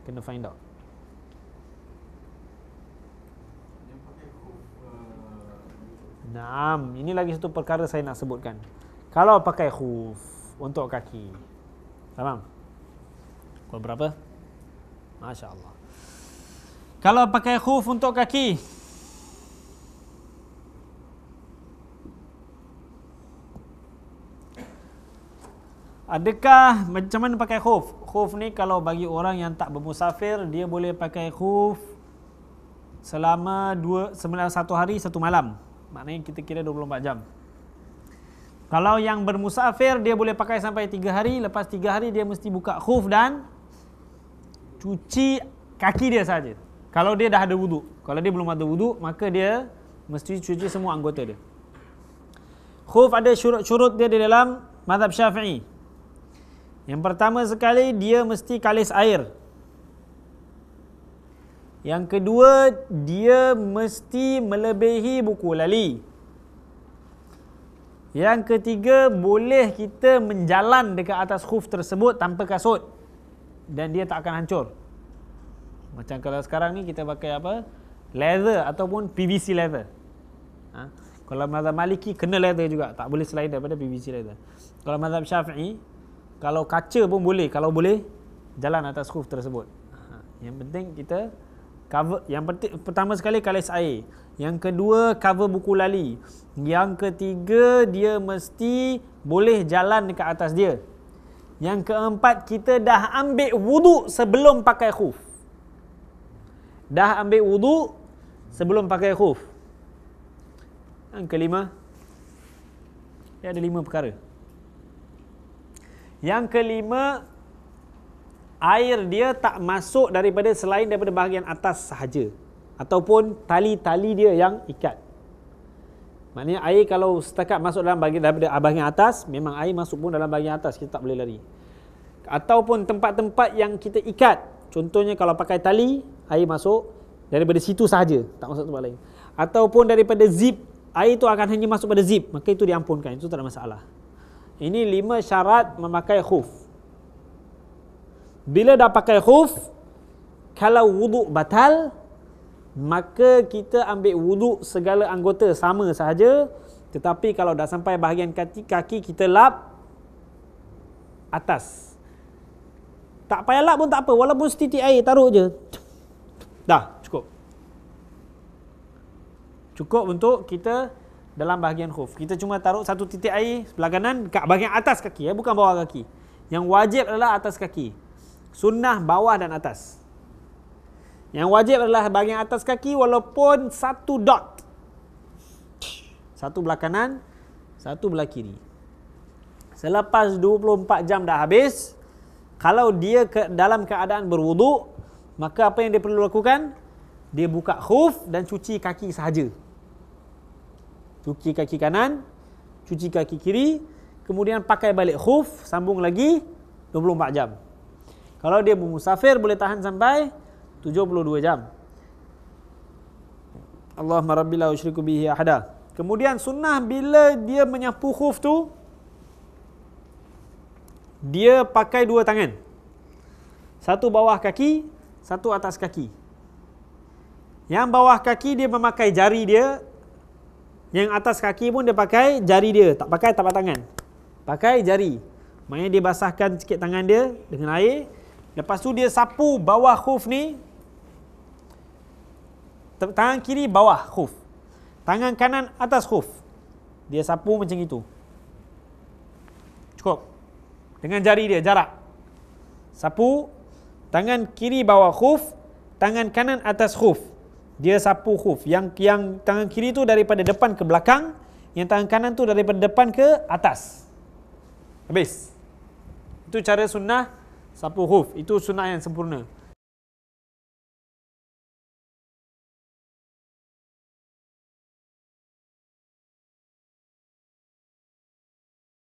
Kena find out. Naam, ini lagi satu perkara saya nak sebutkan. Kalau pakai khuf untuk kaki. Faham? Kau berapa? Masya Allah. Kalau pakai khuf untuk kaki. Adakah macam mana pakai khuf? Khuf ni kalau bagi orang yang tak bermusafir, dia boleh pakai khuf selama dua, satu hari, satu malam. Maknanya kita kira 24 jam. Kalau yang bermusafir dia boleh pakai sampai 3 hari, lepas 3 hari dia mesti buka khuf dan cuci kaki dia saja. Kalau dia dah ada wuduk. Kalau dia belum ada wuduk, maka dia mesti cuci semua anggota dia. Khuf ada syurut-syurut dia di dalam mazhab Syafi'i. Yang pertama sekali dia mesti kalis air yang kedua, dia mesti melebihi buku lali. Yang ketiga, boleh kita menjalan dekat atas khuf tersebut tanpa kasut. Dan dia tak akan hancur. Macam kalau sekarang ni kita pakai apa? Leather ataupun PVC leather. Ha? Kalau mazhab maliki, kena leather juga. Tak boleh selain daripada PVC leather. Kalau mazhab syafi'i, kalau kaca pun boleh. Kalau boleh, jalan atas khuf tersebut. Ha? Yang penting kita cover yang penting pertama sekali kalis air yang kedua cover buku lali yang ketiga dia mesti boleh jalan dekat atas dia yang keempat kita dah ambil wuduk sebelum pakai khuf dah ambil wuduk sebelum pakai khuf yang kelima dia ada lima perkara yang kelima air dia tak masuk daripada selain daripada bahagian atas sahaja ataupun tali-tali dia yang ikat. Maknanya air kalau setakat masuk dalam bahagian daripada ah, bahagian atas, memang air masuk pun dalam bahagian atas, kita tak boleh lari. Ataupun tempat-tempat yang kita ikat. Contohnya kalau pakai tali, air masuk daripada situ sahaja, tak masuk tempat lain. Ataupun daripada zip, air itu akan hanya masuk pada zip, maka itu diampunkan, itu tak ada masalah. Ini lima syarat memakai khuf. Bila dah pakai khuf Kalau wuduk batal Maka kita ambil wuduk segala anggota sama sahaja Tetapi kalau dah sampai bahagian kaki, kaki kita lap Atas Tak payah lap pun tak apa Walaupun setitik air taruh je Dah cukup Cukup untuk kita dalam bahagian khuf. Kita cuma taruh satu titik air sebelah kanan dekat bahagian atas kaki. Eh? Bukan bawah kaki. Yang wajib adalah atas kaki. Sunnah bawah dan atas. Yang wajib adalah bahagian atas kaki walaupun satu dot. Satu belah kanan, satu belah kiri. Selepas 24 jam dah habis, kalau dia ke dalam keadaan berwuduk, maka apa yang dia perlu lakukan? Dia buka khuf dan cuci kaki sahaja. Cuci kaki kanan, cuci kaki kiri, kemudian pakai balik khuf, sambung lagi 24 jam. Kalau dia bermusafir boleh tahan sampai 72 jam. Allahumma rabbi la usyriku bihi ahada. Kemudian sunnah bila dia menyapu khuf tu dia pakai dua tangan. Satu bawah kaki, satu atas kaki. Yang bawah kaki dia memakai jari dia. Yang atas kaki pun dia pakai jari dia. Tak pakai tapak tangan. Pakai jari. Maksudnya dia basahkan sikit tangan dia dengan air. Lepas tu dia sapu bawah khuf ni. Tangan kiri bawah khuf. Tangan kanan atas khuf. Dia sapu macam itu. Cukup. Dengan jari dia jarak. Sapu tangan kiri bawah khuf, tangan kanan atas khuf. Dia sapu khuf. Yang yang tangan kiri tu daripada depan ke belakang, yang tangan kanan tu daripada depan ke atas. Habis. Itu cara sunnah Sapu huruf itu sunnah yang sempurna.